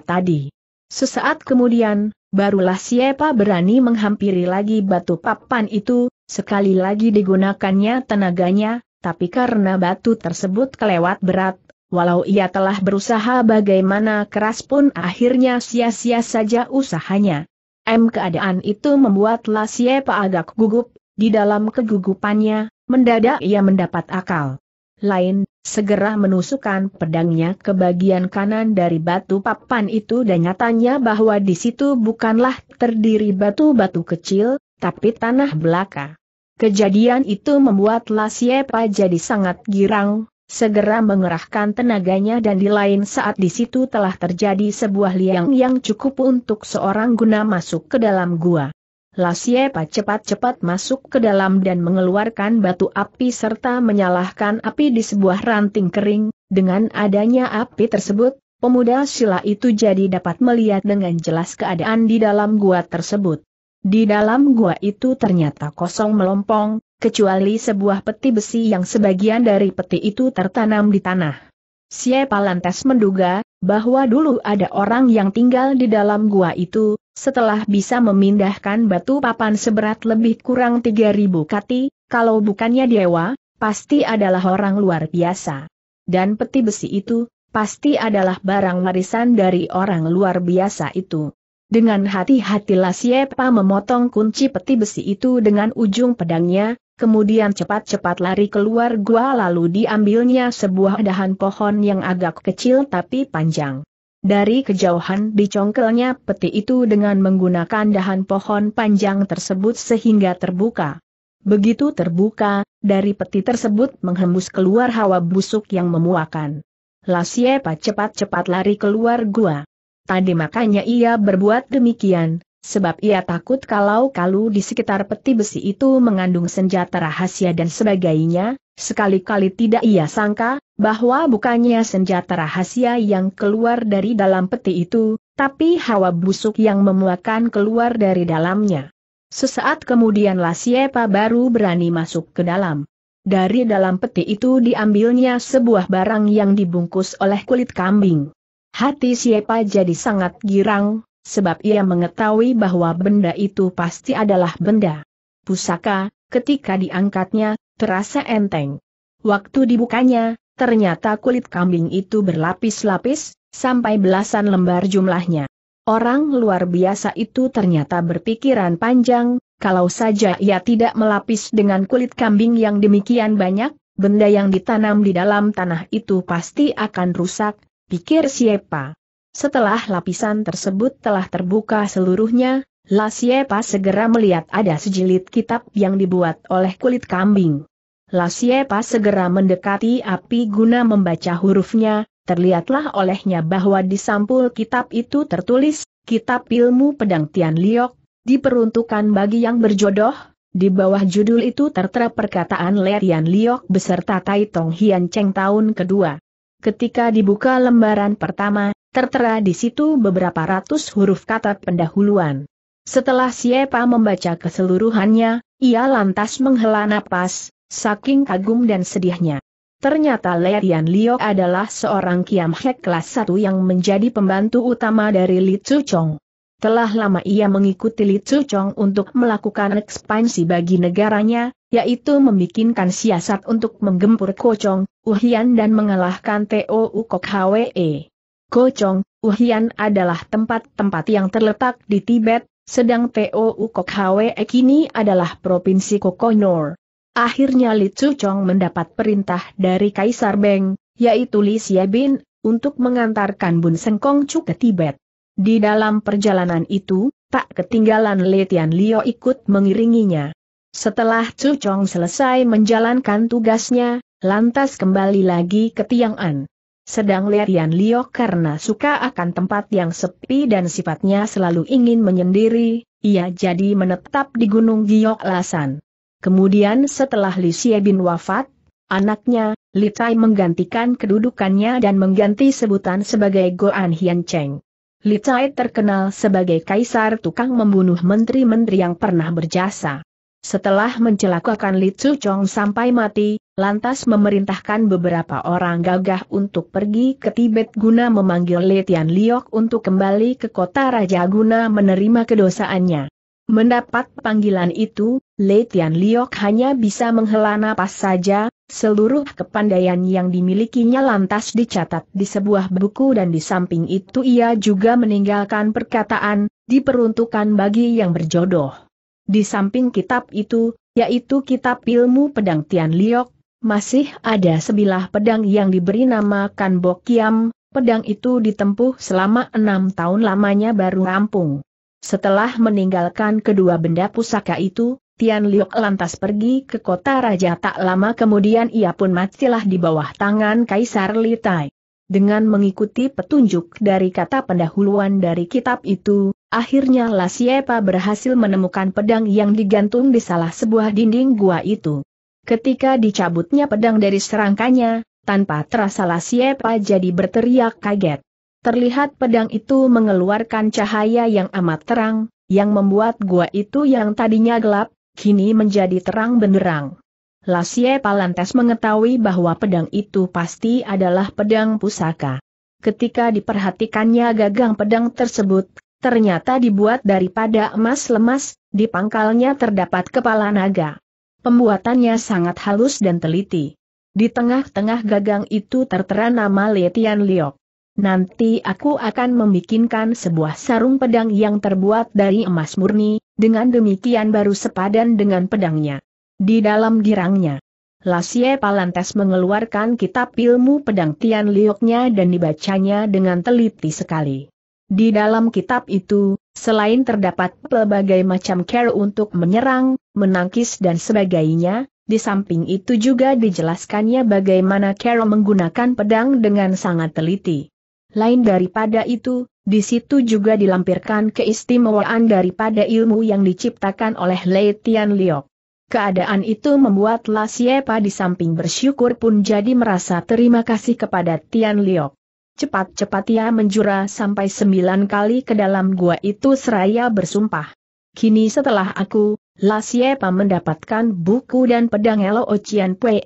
tadi. Sesaat kemudian, barulah siapa berani menghampiri lagi batu papan itu, sekali lagi digunakannya tenaganya, tapi karena batu tersebut kelewat berat, walau ia telah berusaha bagaimana keras pun akhirnya sia-sia saja usahanya. M keadaan itu membuatlah siapa agak gugup, di dalam kegugupannya, mendadak ia mendapat akal lain, segera menusukkan pedangnya ke bagian kanan dari batu papan itu dan nyatanya bahwa di situ bukanlah terdiri batu-batu kecil, tapi tanah belaka. Kejadian itu membuat Lasiepa jadi sangat girang, segera mengerahkan tenaganya dan di lain saat di situ telah terjadi sebuah liang yang cukup untuk seorang guna masuk ke dalam gua. Lasiepa cepat-cepat masuk ke dalam dan mengeluarkan batu api serta menyalahkan api di sebuah ranting kering, dengan adanya api tersebut, pemuda sila itu jadi dapat melihat dengan jelas keadaan di dalam gua tersebut. Di dalam gua itu ternyata kosong melompong, kecuali sebuah peti besi yang sebagian dari peti itu tertanam di tanah. Siapa lantas menduga, bahwa dulu ada orang yang tinggal di dalam gua itu, setelah bisa memindahkan batu papan seberat lebih kurang 3000 kati, kalau bukannya dewa, pasti adalah orang luar biasa. Dan peti besi itu, pasti adalah barang warisan dari orang luar biasa itu. Dengan hati-hatilah siapa memotong kunci peti besi itu dengan ujung pedangnya, kemudian cepat-cepat lari keluar gua lalu diambilnya sebuah dahan pohon yang agak kecil tapi panjang. Dari kejauhan dicongkelnya peti itu dengan menggunakan dahan pohon panjang tersebut sehingga terbuka. Begitu terbuka, dari peti tersebut menghembus keluar hawa busuk yang memuakan. Lasiepa cepat-cepat lari keluar gua. Tadi makanya ia berbuat demikian, sebab ia takut kalau kalu di sekitar peti besi itu mengandung senjata rahasia dan sebagainya, sekali-kali tidak ia sangka, bahwa bukannya senjata rahasia yang keluar dari dalam peti itu, tapi hawa busuk yang memuakan keluar dari dalamnya. Sesaat kemudian Lasiepa baru berani masuk ke dalam. Dari dalam peti itu diambilnya sebuah barang yang dibungkus oleh kulit kambing. Hati siapa jadi sangat girang, sebab ia mengetahui bahwa benda itu pasti adalah benda. Pusaka, ketika diangkatnya, terasa enteng. Waktu dibukanya, ternyata kulit kambing itu berlapis-lapis, sampai belasan lembar jumlahnya. Orang luar biasa itu ternyata berpikiran panjang, kalau saja ia tidak melapis dengan kulit kambing yang demikian banyak, benda yang ditanam di dalam tanah itu pasti akan rusak, pikir siapa? Setelah lapisan tersebut telah terbuka seluruhnya, La Siepa segera melihat ada sejilid kitab yang dibuat oleh kulit kambing. La Siepa segera mendekati api guna membaca hurufnya, terlihatlah olehnya bahwa di sampul kitab itu tertulis, Kitab Ilmu Pedang Tian Liok, diperuntukkan bagi yang berjodoh, di bawah judul itu tertera perkataan Lerian Liok beserta Tai Tong Hian Cheng tahun kedua. Ketika dibuka lembaran pertama, tertera di situ beberapa ratus huruf kata pendahuluan. Setelah Siepa membaca keseluruhannya, ia lantas menghela napas, saking kagum dan sedihnya. Ternyata Lerian Liok adalah seorang Kiam Hek kelas 1 yang menjadi pembantu utama dari Li Tzu Chong. Telah lama ia mengikuti Li Tzu Chong untuk melakukan ekspansi bagi negaranya, yaitu membikinkan siasat untuk menggempur Kocong, Uhian dan mengalahkan Teo Ukok Hwe. Kocong, Uhian adalah tempat-tempat yang terletak di Tibet, sedang Teo Ukok Hwe kini adalah Provinsi Kokonor. Akhirnya Li Cucong mendapat perintah dari Kaisar Beng, yaitu Li Xiebin, untuk mengantarkan Bun Sengkong Chu ke Tibet. Di dalam perjalanan itu, tak ketinggalan Letian Lio ikut mengiringinya. Setelah Chu Chong selesai menjalankan tugasnya, lantas kembali lagi ke Tiang'an. Sedang Lerian Liok karena suka akan tempat yang sepi dan sifatnya selalu ingin menyendiri, ia jadi menetap di Gunung Giok Lasan. Kemudian setelah Li Xiebin wafat, anaknya, Li Tai menggantikan kedudukannya dan mengganti sebutan sebagai Goan Hian Cheng. Li Tai terkenal sebagai kaisar tukang membunuh menteri-menteri yang pernah berjasa. Setelah mencelakakan Li Tzu Chong sampai mati, lantas memerintahkan beberapa orang gagah untuk pergi ke Tibet guna memanggil Li Tian Liok untuk kembali ke kota raja guna menerima kedosaannya. Mendapat panggilan itu, Li Tian Liok hanya bisa menghela napas saja, seluruh kepandaian yang dimilikinya lantas dicatat di sebuah buku dan di samping itu ia juga meninggalkan perkataan, diperuntukkan bagi yang berjodoh. Di samping kitab itu, yaitu kitab ilmu pedang Tian Liok, masih ada sebilah pedang yang diberi nama Kan Bok Kiam, pedang itu ditempuh selama enam tahun lamanya baru rampung. Setelah meninggalkan kedua benda pusaka itu, Tian Liok lantas pergi ke kota raja tak lama kemudian ia pun matilah di bawah tangan Kaisar Litai. Dengan mengikuti petunjuk dari kata pendahuluan dari kitab itu, Akhirnya Lasiepa berhasil menemukan pedang yang digantung di salah sebuah dinding gua itu. Ketika dicabutnya pedang dari serangkanya, tanpa terasa Lasiepa jadi berteriak kaget. Terlihat pedang itu mengeluarkan cahaya yang amat terang, yang membuat gua itu yang tadinya gelap, kini menjadi terang benderang. Lasiepa lantas mengetahui bahwa pedang itu pasti adalah pedang pusaka. Ketika diperhatikannya gagang pedang tersebut, ternyata dibuat daripada emas lemas, di pangkalnya terdapat kepala naga. Pembuatannya sangat halus dan teliti. Di tengah-tengah gagang itu tertera nama Letian Liok. Nanti aku akan membikinkan sebuah sarung pedang yang terbuat dari emas murni, dengan demikian baru sepadan dengan pedangnya. Di dalam girangnya, Lasie Palantes mengeluarkan kitab ilmu pedang Tian Lioknya dan dibacanya dengan teliti sekali. Di dalam kitab itu, selain terdapat pelbagai macam care untuk menyerang, menangkis dan sebagainya, di samping itu juga dijelaskannya bagaimana care menggunakan pedang dengan sangat teliti. Lain daripada itu, di situ juga dilampirkan keistimewaan daripada ilmu yang diciptakan oleh Lei Tian Liok. Keadaan itu membuat La Siepa di samping bersyukur pun jadi merasa terima kasih kepada Tian Liok. Cepat-cepat ia menjura sampai sembilan kali ke dalam gua itu seraya bersumpah. Kini setelah aku, Lasiepa mendapatkan buku dan pedang Elo Ocean Pue,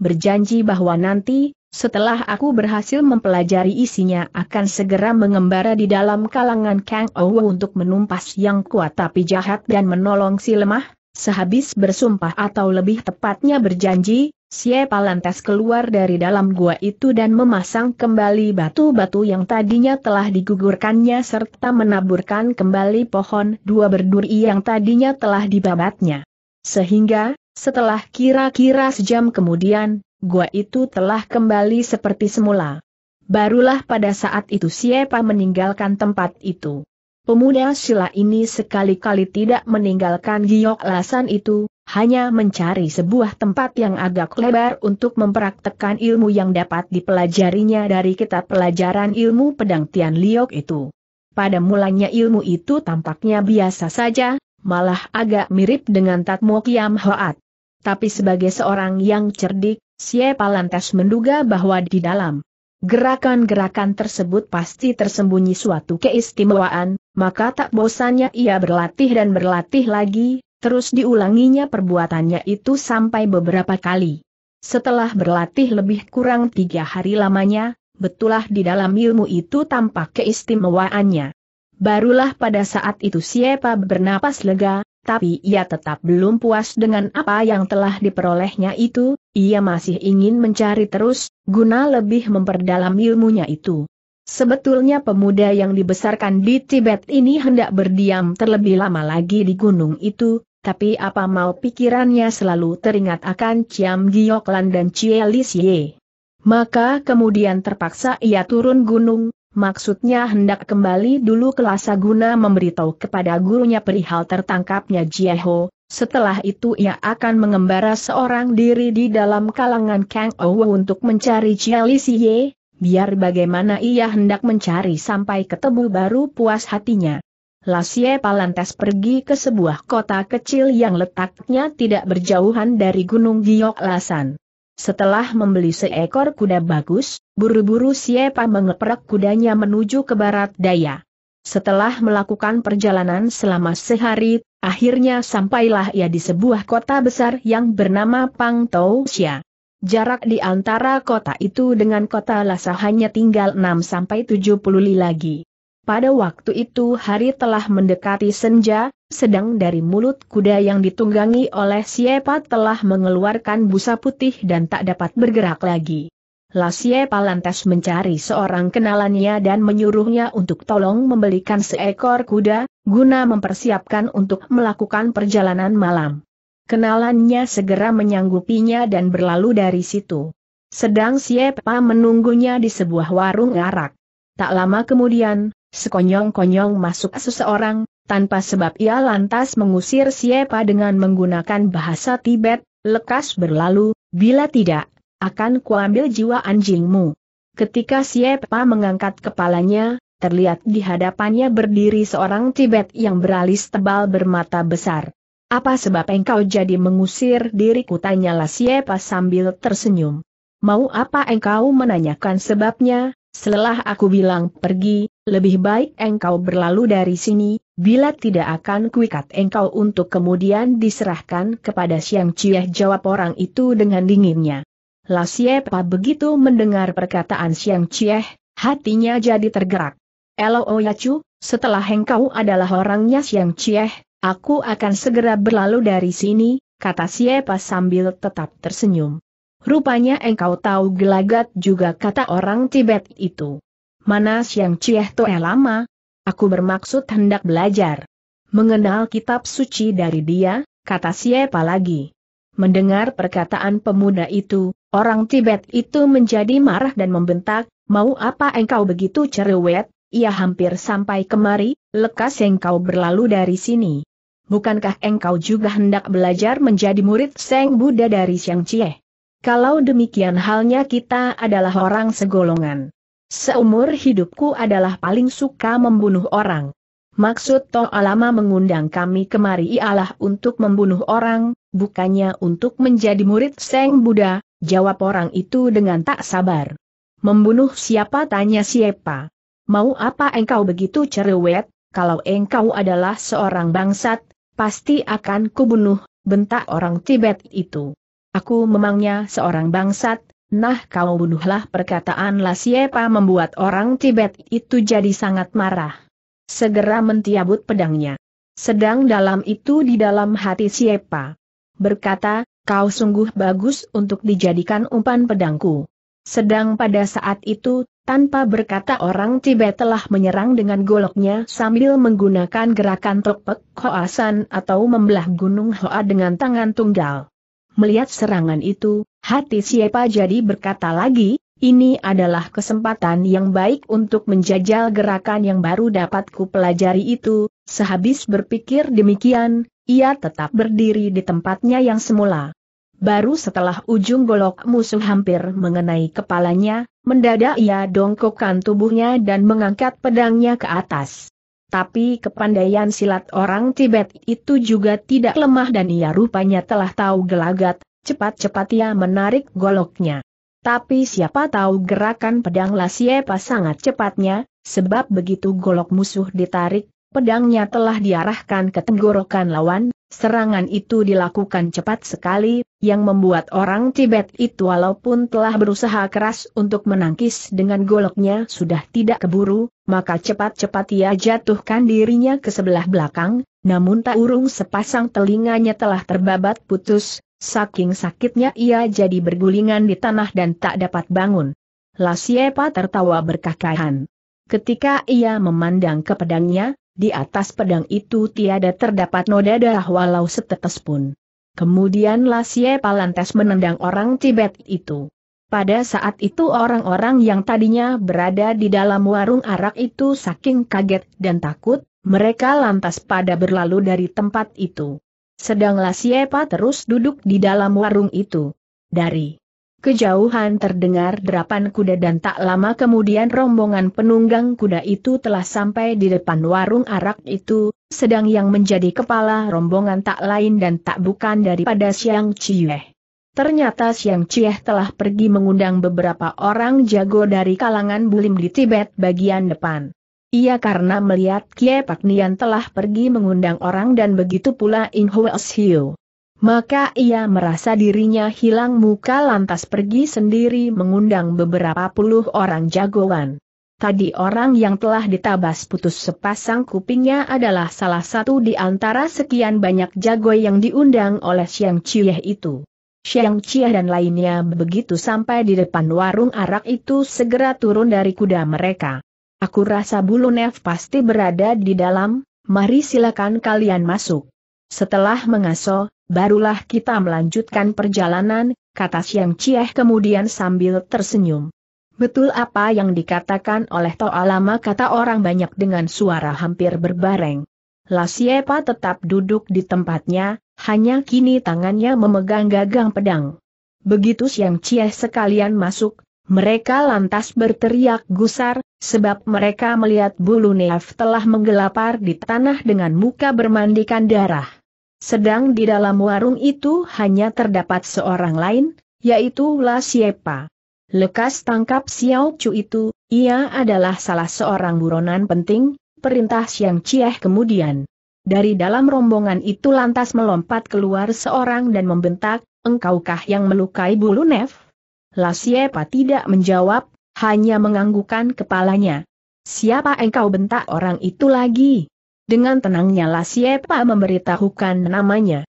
berjanji bahwa nanti, setelah aku berhasil mempelajari isinya akan segera mengembara di dalam kalangan Kang Owo untuk menumpas yang kuat tapi jahat dan menolong si lemah, sehabis bersumpah atau lebih tepatnya berjanji, Siapa lantas keluar dari dalam gua itu dan memasang kembali batu-batu yang tadinya telah digugurkannya serta menaburkan kembali pohon dua berduri yang tadinya telah dibabatnya. Sehingga, setelah kira-kira sejam kemudian, gua itu telah kembali seperti semula. Barulah pada saat itu siapa meninggalkan tempat itu. Pemuda sila ini sekali-kali tidak meninggalkan giok lasan itu, hanya mencari sebuah tempat yang agak lebar untuk mempraktekkan ilmu yang dapat dipelajarinya dari kitab pelajaran ilmu pedang Tian Liok itu. Pada mulanya ilmu itu tampaknya biasa saja, malah agak mirip dengan Tatmo Kiam Hoat. Tapi sebagai seorang yang cerdik, siapa lantas menduga bahwa di dalam Gerakan-gerakan tersebut pasti tersembunyi suatu keistimewaan, maka tak bosannya ia berlatih dan berlatih lagi, Terus diulanginya perbuatannya itu sampai beberapa kali. Setelah berlatih lebih kurang tiga hari lamanya, betulah di dalam ilmu itu tampak keistimewaannya. Barulah pada saat itu siapa bernapas lega, tapi ia tetap belum puas dengan apa yang telah diperolehnya itu, ia masih ingin mencari terus, guna lebih memperdalam ilmunya itu. Sebetulnya pemuda yang dibesarkan di Tibet ini hendak berdiam terlebih lama lagi di gunung itu, tapi apa mau pikirannya selalu teringat akan Ciam Gioklan dan Cielisye. Lisye. Maka kemudian terpaksa ia turun gunung, maksudnya hendak kembali dulu ke Lhasa guna memberitahu kepada gurunya perihal tertangkapnya Jieho, setelah itu ia akan mengembara seorang diri di dalam kalangan Kang Owo untuk mencari Cielisye, biar bagaimana ia hendak mencari sampai ketemu baru puas hatinya. Lasye Palantes pergi ke sebuah kota kecil yang letaknya tidak berjauhan dari Gunung Giok Lasan. Setelah membeli seekor kuda bagus, buru-buru Siepa mengeprak kudanya menuju ke barat daya. Setelah melakukan perjalanan selama sehari, akhirnya sampailah ia di sebuah kota besar yang bernama Pangtousia. Jarak di antara kota itu dengan kota Lasa hanya tinggal 6-70 li lagi. Pada waktu itu hari telah mendekati senja, sedang dari mulut kuda yang ditunggangi oleh Siapa telah mengeluarkan busa putih dan tak dapat bergerak lagi. Lasiepa lantas mencari seorang kenalannya dan menyuruhnya untuk tolong membelikan seekor kuda, guna mempersiapkan untuk melakukan perjalanan malam. Kenalannya segera menyanggupinya dan berlalu dari situ. Sedang Siapa menunggunya di sebuah warung arak. Tak lama kemudian, sekonyong-konyong masuk seseorang, tanpa sebab ia lantas mengusir siapa dengan menggunakan bahasa Tibet, lekas berlalu, bila tidak, akan kuambil jiwa anjingmu. Ketika siapa mengangkat kepalanya, terlihat di hadapannya berdiri seorang Tibet yang beralis tebal bermata besar. Apa sebab engkau jadi mengusir diriku tanyalah siapa sambil tersenyum. Mau apa engkau menanyakan sebabnya, setelah aku bilang pergi, lebih baik engkau berlalu dari sini, bila tidak akan kuikat engkau untuk kemudian diserahkan kepada Siang Cieh jawab orang itu dengan dinginnya. La siapa begitu mendengar perkataan Siang Cieh, hatinya jadi tergerak. Elo Oyacu, oh setelah engkau adalah orangnya Siang Cieh, aku akan segera berlalu dari sini, kata Siepa sambil tetap tersenyum. Rupanya engkau tahu gelagat juga kata orang Tibet itu. Mana Siang Cieh Toe lama? Aku bermaksud hendak belajar. Mengenal kitab suci dari dia, kata siapa lagi. Mendengar perkataan pemuda itu, orang Tibet itu menjadi marah dan membentak, mau apa engkau begitu cerewet, ia hampir sampai kemari, lekas engkau berlalu dari sini. Bukankah engkau juga hendak belajar menjadi murid Seng Buddha dari Siang Cieh? Kalau demikian halnya kita adalah orang segolongan. Seumur hidupku adalah paling suka membunuh orang. Maksud Toh Alama mengundang kami kemari ialah untuk membunuh orang, bukannya untuk menjadi murid Seng Buddha, jawab orang itu dengan tak sabar. Membunuh siapa tanya siapa. Mau apa engkau begitu cerewet, kalau engkau adalah seorang bangsat, pasti akan kubunuh, bentak orang Tibet itu aku memangnya seorang bangsat, nah kau bunuhlah perkataan Lasiepa membuat orang Tibet itu jadi sangat marah. Segera mentiabut pedangnya. Sedang dalam itu di dalam hati Siepa. Berkata, kau sungguh bagus untuk dijadikan umpan pedangku. Sedang pada saat itu, tanpa berkata orang Tibet telah menyerang dengan goloknya sambil menggunakan gerakan tokpek hoasan atau membelah gunung hoa dengan tangan tunggal. Melihat serangan itu, hati siapa jadi berkata lagi, ini adalah kesempatan yang baik untuk menjajal gerakan yang baru dapat kupelajari itu, sehabis berpikir demikian, ia tetap berdiri di tempatnya yang semula. Baru setelah ujung golok musuh hampir mengenai kepalanya, mendadak ia dongkokkan tubuhnya dan mengangkat pedangnya ke atas. Tapi kepandaian silat orang Tibet itu juga tidak lemah dan ia rupanya telah tahu gelagat, cepat-cepat ia menarik goloknya. Tapi siapa tahu gerakan pedang Lasiepa sangat cepatnya, sebab begitu golok musuh ditarik, pedangnya telah diarahkan ke tenggorokan lawan, serangan itu dilakukan cepat sekali, yang membuat orang Tibet itu walaupun telah berusaha keras untuk menangkis dengan goloknya sudah tidak keburu, maka cepat-cepat ia jatuhkan dirinya ke sebelah belakang, namun tak urung sepasang telinganya telah terbabat putus, saking sakitnya ia jadi bergulingan di tanah dan tak dapat bangun. Lasiepa tertawa berkakahan. Ketika ia memandang ke pedangnya, di atas pedang itu tiada terdapat noda darah walau setetes pun. Kemudian Lasie Palantes menendang orang Tibet itu. Pada saat itu orang-orang yang tadinya berada di dalam warung arak itu saking kaget dan takut, mereka lantas pada berlalu dari tempat itu. Sedang Lasiepa terus duduk di dalam warung itu. Dari Kejauhan terdengar derapan kuda dan tak lama kemudian rombongan penunggang kuda itu telah sampai di depan warung arak itu, sedang yang menjadi kepala rombongan tak lain dan tak bukan daripada Siang Chieh. Ternyata Siang Chieh telah pergi mengundang beberapa orang jago dari kalangan bulim di Tibet bagian depan. Ia karena melihat Kie Pak Nian telah pergi mengundang orang dan begitu pula In Hwes maka ia merasa dirinya hilang muka lantas pergi sendiri mengundang beberapa puluh orang jagoan. Tadi orang yang telah ditabas putus sepasang kupingnya adalah salah satu di antara sekian banyak jago yang diundang oleh Siang Chieh itu. Siang Chieh dan lainnya begitu sampai di depan warung arak itu segera turun dari kuda mereka. Aku rasa bulu nef pasti berada di dalam, mari silakan kalian masuk. Setelah mengasuh. Barulah kita melanjutkan perjalanan, kata Siang Cieh kemudian sambil tersenyum. Betul apa yang dikatakan oleh Toa Lama kata orang banyak dengan suara hampir berbareng. Lasiepa tetap duduk di tempatnya, hanya kini tangannya memegang gagang pedang. Begitu Siang Cieh sekalian masuk, mereka lantas berteriak gusar, sebab mereka melihat bulu Neaf telah menggelapar di tanah dengan muka bermandikan darah. Sedang di dalam warung itu hanya terdapat seorang lain, yaitu La Siepa. Lekas tangkap Xiao Chu itu, ia adalah salah seorang buronan penting, perintah Xiang Chieh kemudian. Dari dalam rombongan itu lantas melompat keluar seorang dan membentak, engkaukah yang melukai bulu nef? Lasiepa tidak menjawab, hanya menganggukkan kepalanya. Siapa engkau bentak orang itu lagi? Dengan tenangnya La Siepa memberitahukan namanya.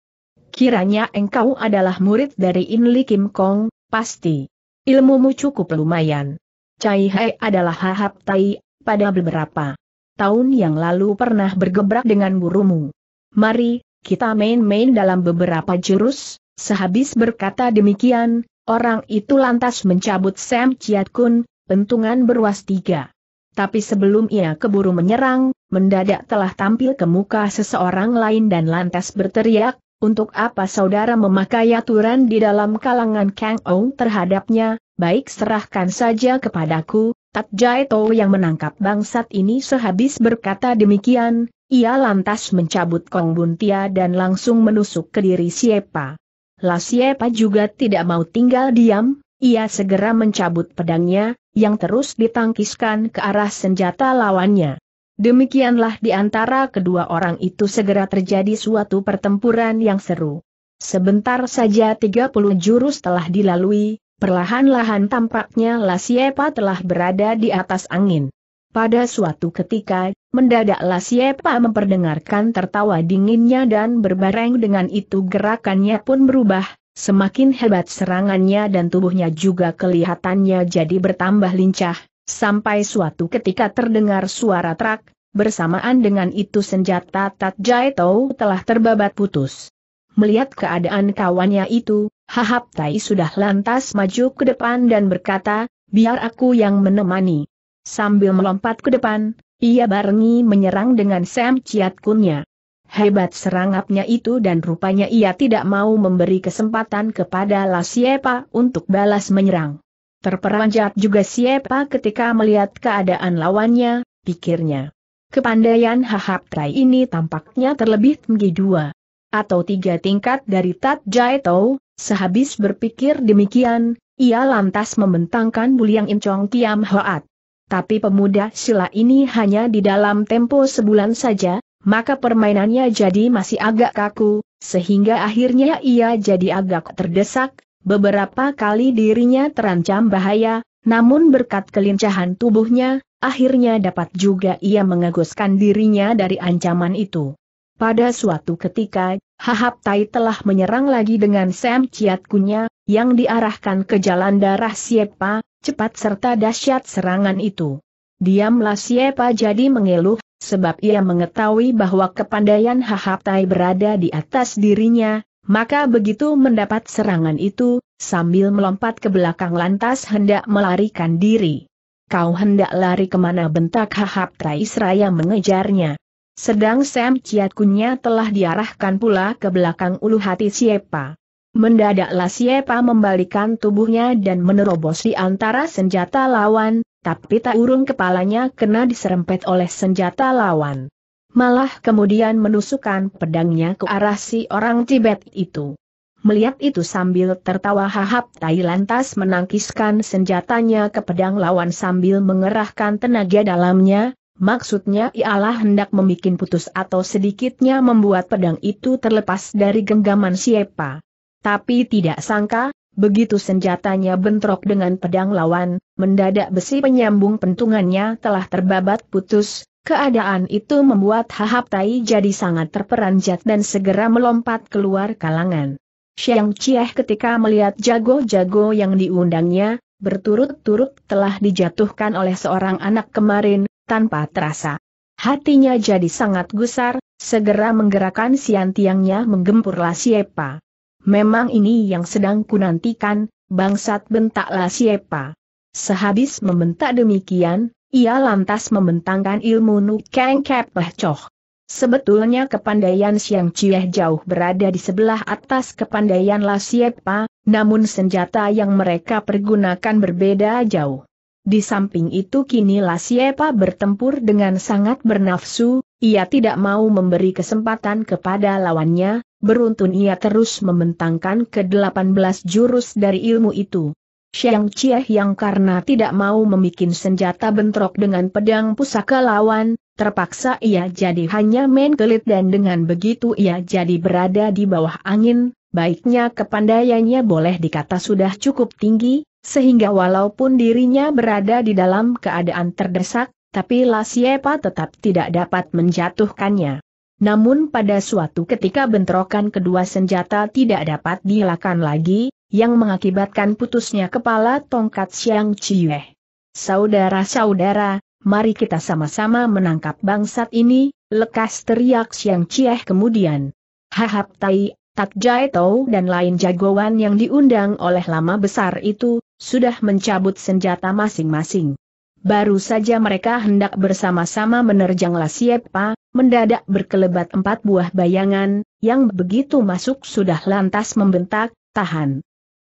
Kiranya engkau adalah murid dari Inli Kim Kong, pasti. Ilmumu cukup lumayan. Cai Hai adalah hahap tai, pada beberapa tahun yang lalu pernah bergebrak dengan gurumu. Mari, kita main-main dalam beberapa jurus, sehabis berkata demikian, orang itu lantas mencabut Sam Chiat Kun, pentungan berwas tiga. Tapi sebelum ia keburu menyerang, mendadak telah tampil ke muka seseorang lain dan lantas berteriak, untuk apa saudara memakai aturan di dalam kalangan Kang Ong terhadapnya, baik serahkan saja kepadaku, Tak Jai Tou yang menangkap bangsat ini sehabis berkata demikian, ia lantas mencabut Kong Buntia dan langsung menusuk ke diri Siepa. La Siepa juga tidak mau tinggal diam, ia segera mencabut pedangnya, yang terus ditangkiskan ke arah senjata lawannya. Demikianlah di antara kedua orang itu segera terjadi suatu pertempuran yang seru. Sebentar saja 30 jurus telah dilalui, perlahan-lahan tampaknya Lasiepa telah berada di atas angin. Pada suatu ketika, mendadak Lasiepa memperdengarkan tertawa dinginnya dan berbareng dengan itu gerakannya pun berubah, Semakin hebat serangannya dan tubuhnya juga kelihatannya jadi bertambah lincah, sampai suatu ketika terdengar suara trak, bersamaan dengan itu senjata Tat Jaito telah terbabat putus. Melihat keadaan kawannya itu, Hahap Tai sudah lantas maju ke depan dan berkata, biar aku yang menemani. Sambil melompat ke depan, ia barengi menyerang dengan Sam Chiat Kunnya. Hebat serangapnya itu dan rupanya ia tidak mau memberi kesempatan kepada La Siepa untuk balas menyerang. Terperanjat juga Siepa ketika melihat keadaan lawannya, pikirnya. Kepandaian Hahap Tai ini tampaknya terlebih tinggi dua atau tiga tingkat dari Tat Jai Tau, sehabis berpikir demikian, ia lantas membentangkan buliang incong Kiam Hoat. Tapi pemuda sila ini hanya di dalam tempo sebulan saja, maka permainannya jadi masih agak kaku, sehingga akhirnya ia jadi agak terdesak, beberapa kali dirinya terancam bahaya, namun berkat kelincahan tubuhnya, akhirnya dapat juga ia mengaguskan dirinya dari ancaman itu. Pada suatu ketika, Hahap Tai telah menyerang lagi dengan Sam Chiat Kunya, yang diarahkan ke jalan darah Siepa, cepat serta dahsyat serangan itu. Diamlah Siepa jadi mengeluh, Sebab ia mengetahui bahwa kepandaian Hahaptai berada di atas dirinya, maka begitu mendapat serangan itu, sambil melompat ke belakang lantas hendak melarikan diri. Kau hendak lari kemana bentak Hahaptai seraya mengejarnya. Sedang Sam Ciat Kunya telah diarahkan pula ke belakang ulu hati Siepa. Mendadaklah Siepa membalikan tubuhnya dan menerobos di antara senjata lawan, tapi tak urung kepalanya kena diserempet oleh senjata lawan. Malah kemudian menusukkan pedangnya ke arah si orang Tibet itu. Melihat itu sambil tertawa hahap Tai lantas menangkiskan senjatanya ke pedang lawan sambil mengerahkan tenaga dalamnya, maksudnya ialah hendak membuat putus atau sedikitnya membuat pedang itu terlepas dari genggaman siapa. Tapi tidak sangka, Begitu senjatanya bentrok dengan pedang lawan, mendadak besi penyambung pentungannya telah terbabat putus, keadaan itu membuat Hahap Tai jadi sangat terperanjat dan segera melompat keluar kalangan. Xiang Chieh ketika melihat jago-jago yang diundangnya, berturut-turut telah dijatuhkan oleh seorang anak kemarin, tanpa terasa. Hatinya jadi sangat gusar, segera menggerakkan siantiangnya menggempurlah siapa. Memang ini yang sedang kunantikan, bangsat bentaklah siapa. Sehabis membentak demikian, ia lantas membentangkan ilmu Nukeng Kepeh Choh. Sebetulnya kepandaian Siang Cieh jauh berada di sebelah atas kepandaian La Siepa, namun senjata yang mereka pergunakan berbeda jauh. Di samping itu kini La Siepa bertempur dengan sangat bernafsu, ia tidak mau memberi kesempatan kepada lawannya, beruntun ia terus membentangkan ke-18 jurus dari ilmu itu. Xiang Chia yang karena tidak mau membuat senjata bentrok dengan pedang pusaka lawan, terpaksa ia jadi hanya main kelit dan dengan begitu ia jadi berada di bawah angin, baiknya kepandaiannya boleh dikata sudah cukup tinggi, sehingga walaupun dirinya berada di dalam keadaan terdesak, tapi Lasiepa tetap tidak dapat menjatuhkannya. Namun pada suatu ketika bentrokan kedua senjata tidak dapat dielakkan lagi, yang mengakibatkan putusnya kepala tongkat Siang Chiyue. Saudara-saudara, mari kita sama-sama menangkap bangsat ini, lekas teriak Siang Chiyue kemudian. Hahap Tai, Tak Jai Tau dan lain jagoan yang diundang oleh lama besar itu, sudah mencabut senjata masing-masing. Baru saja mereka hendak bersama-sama menerjang Lasiepa, Mendadak berkelebat empat buah bayangan, yang begitu masuk sudah lantas membentak, tahan.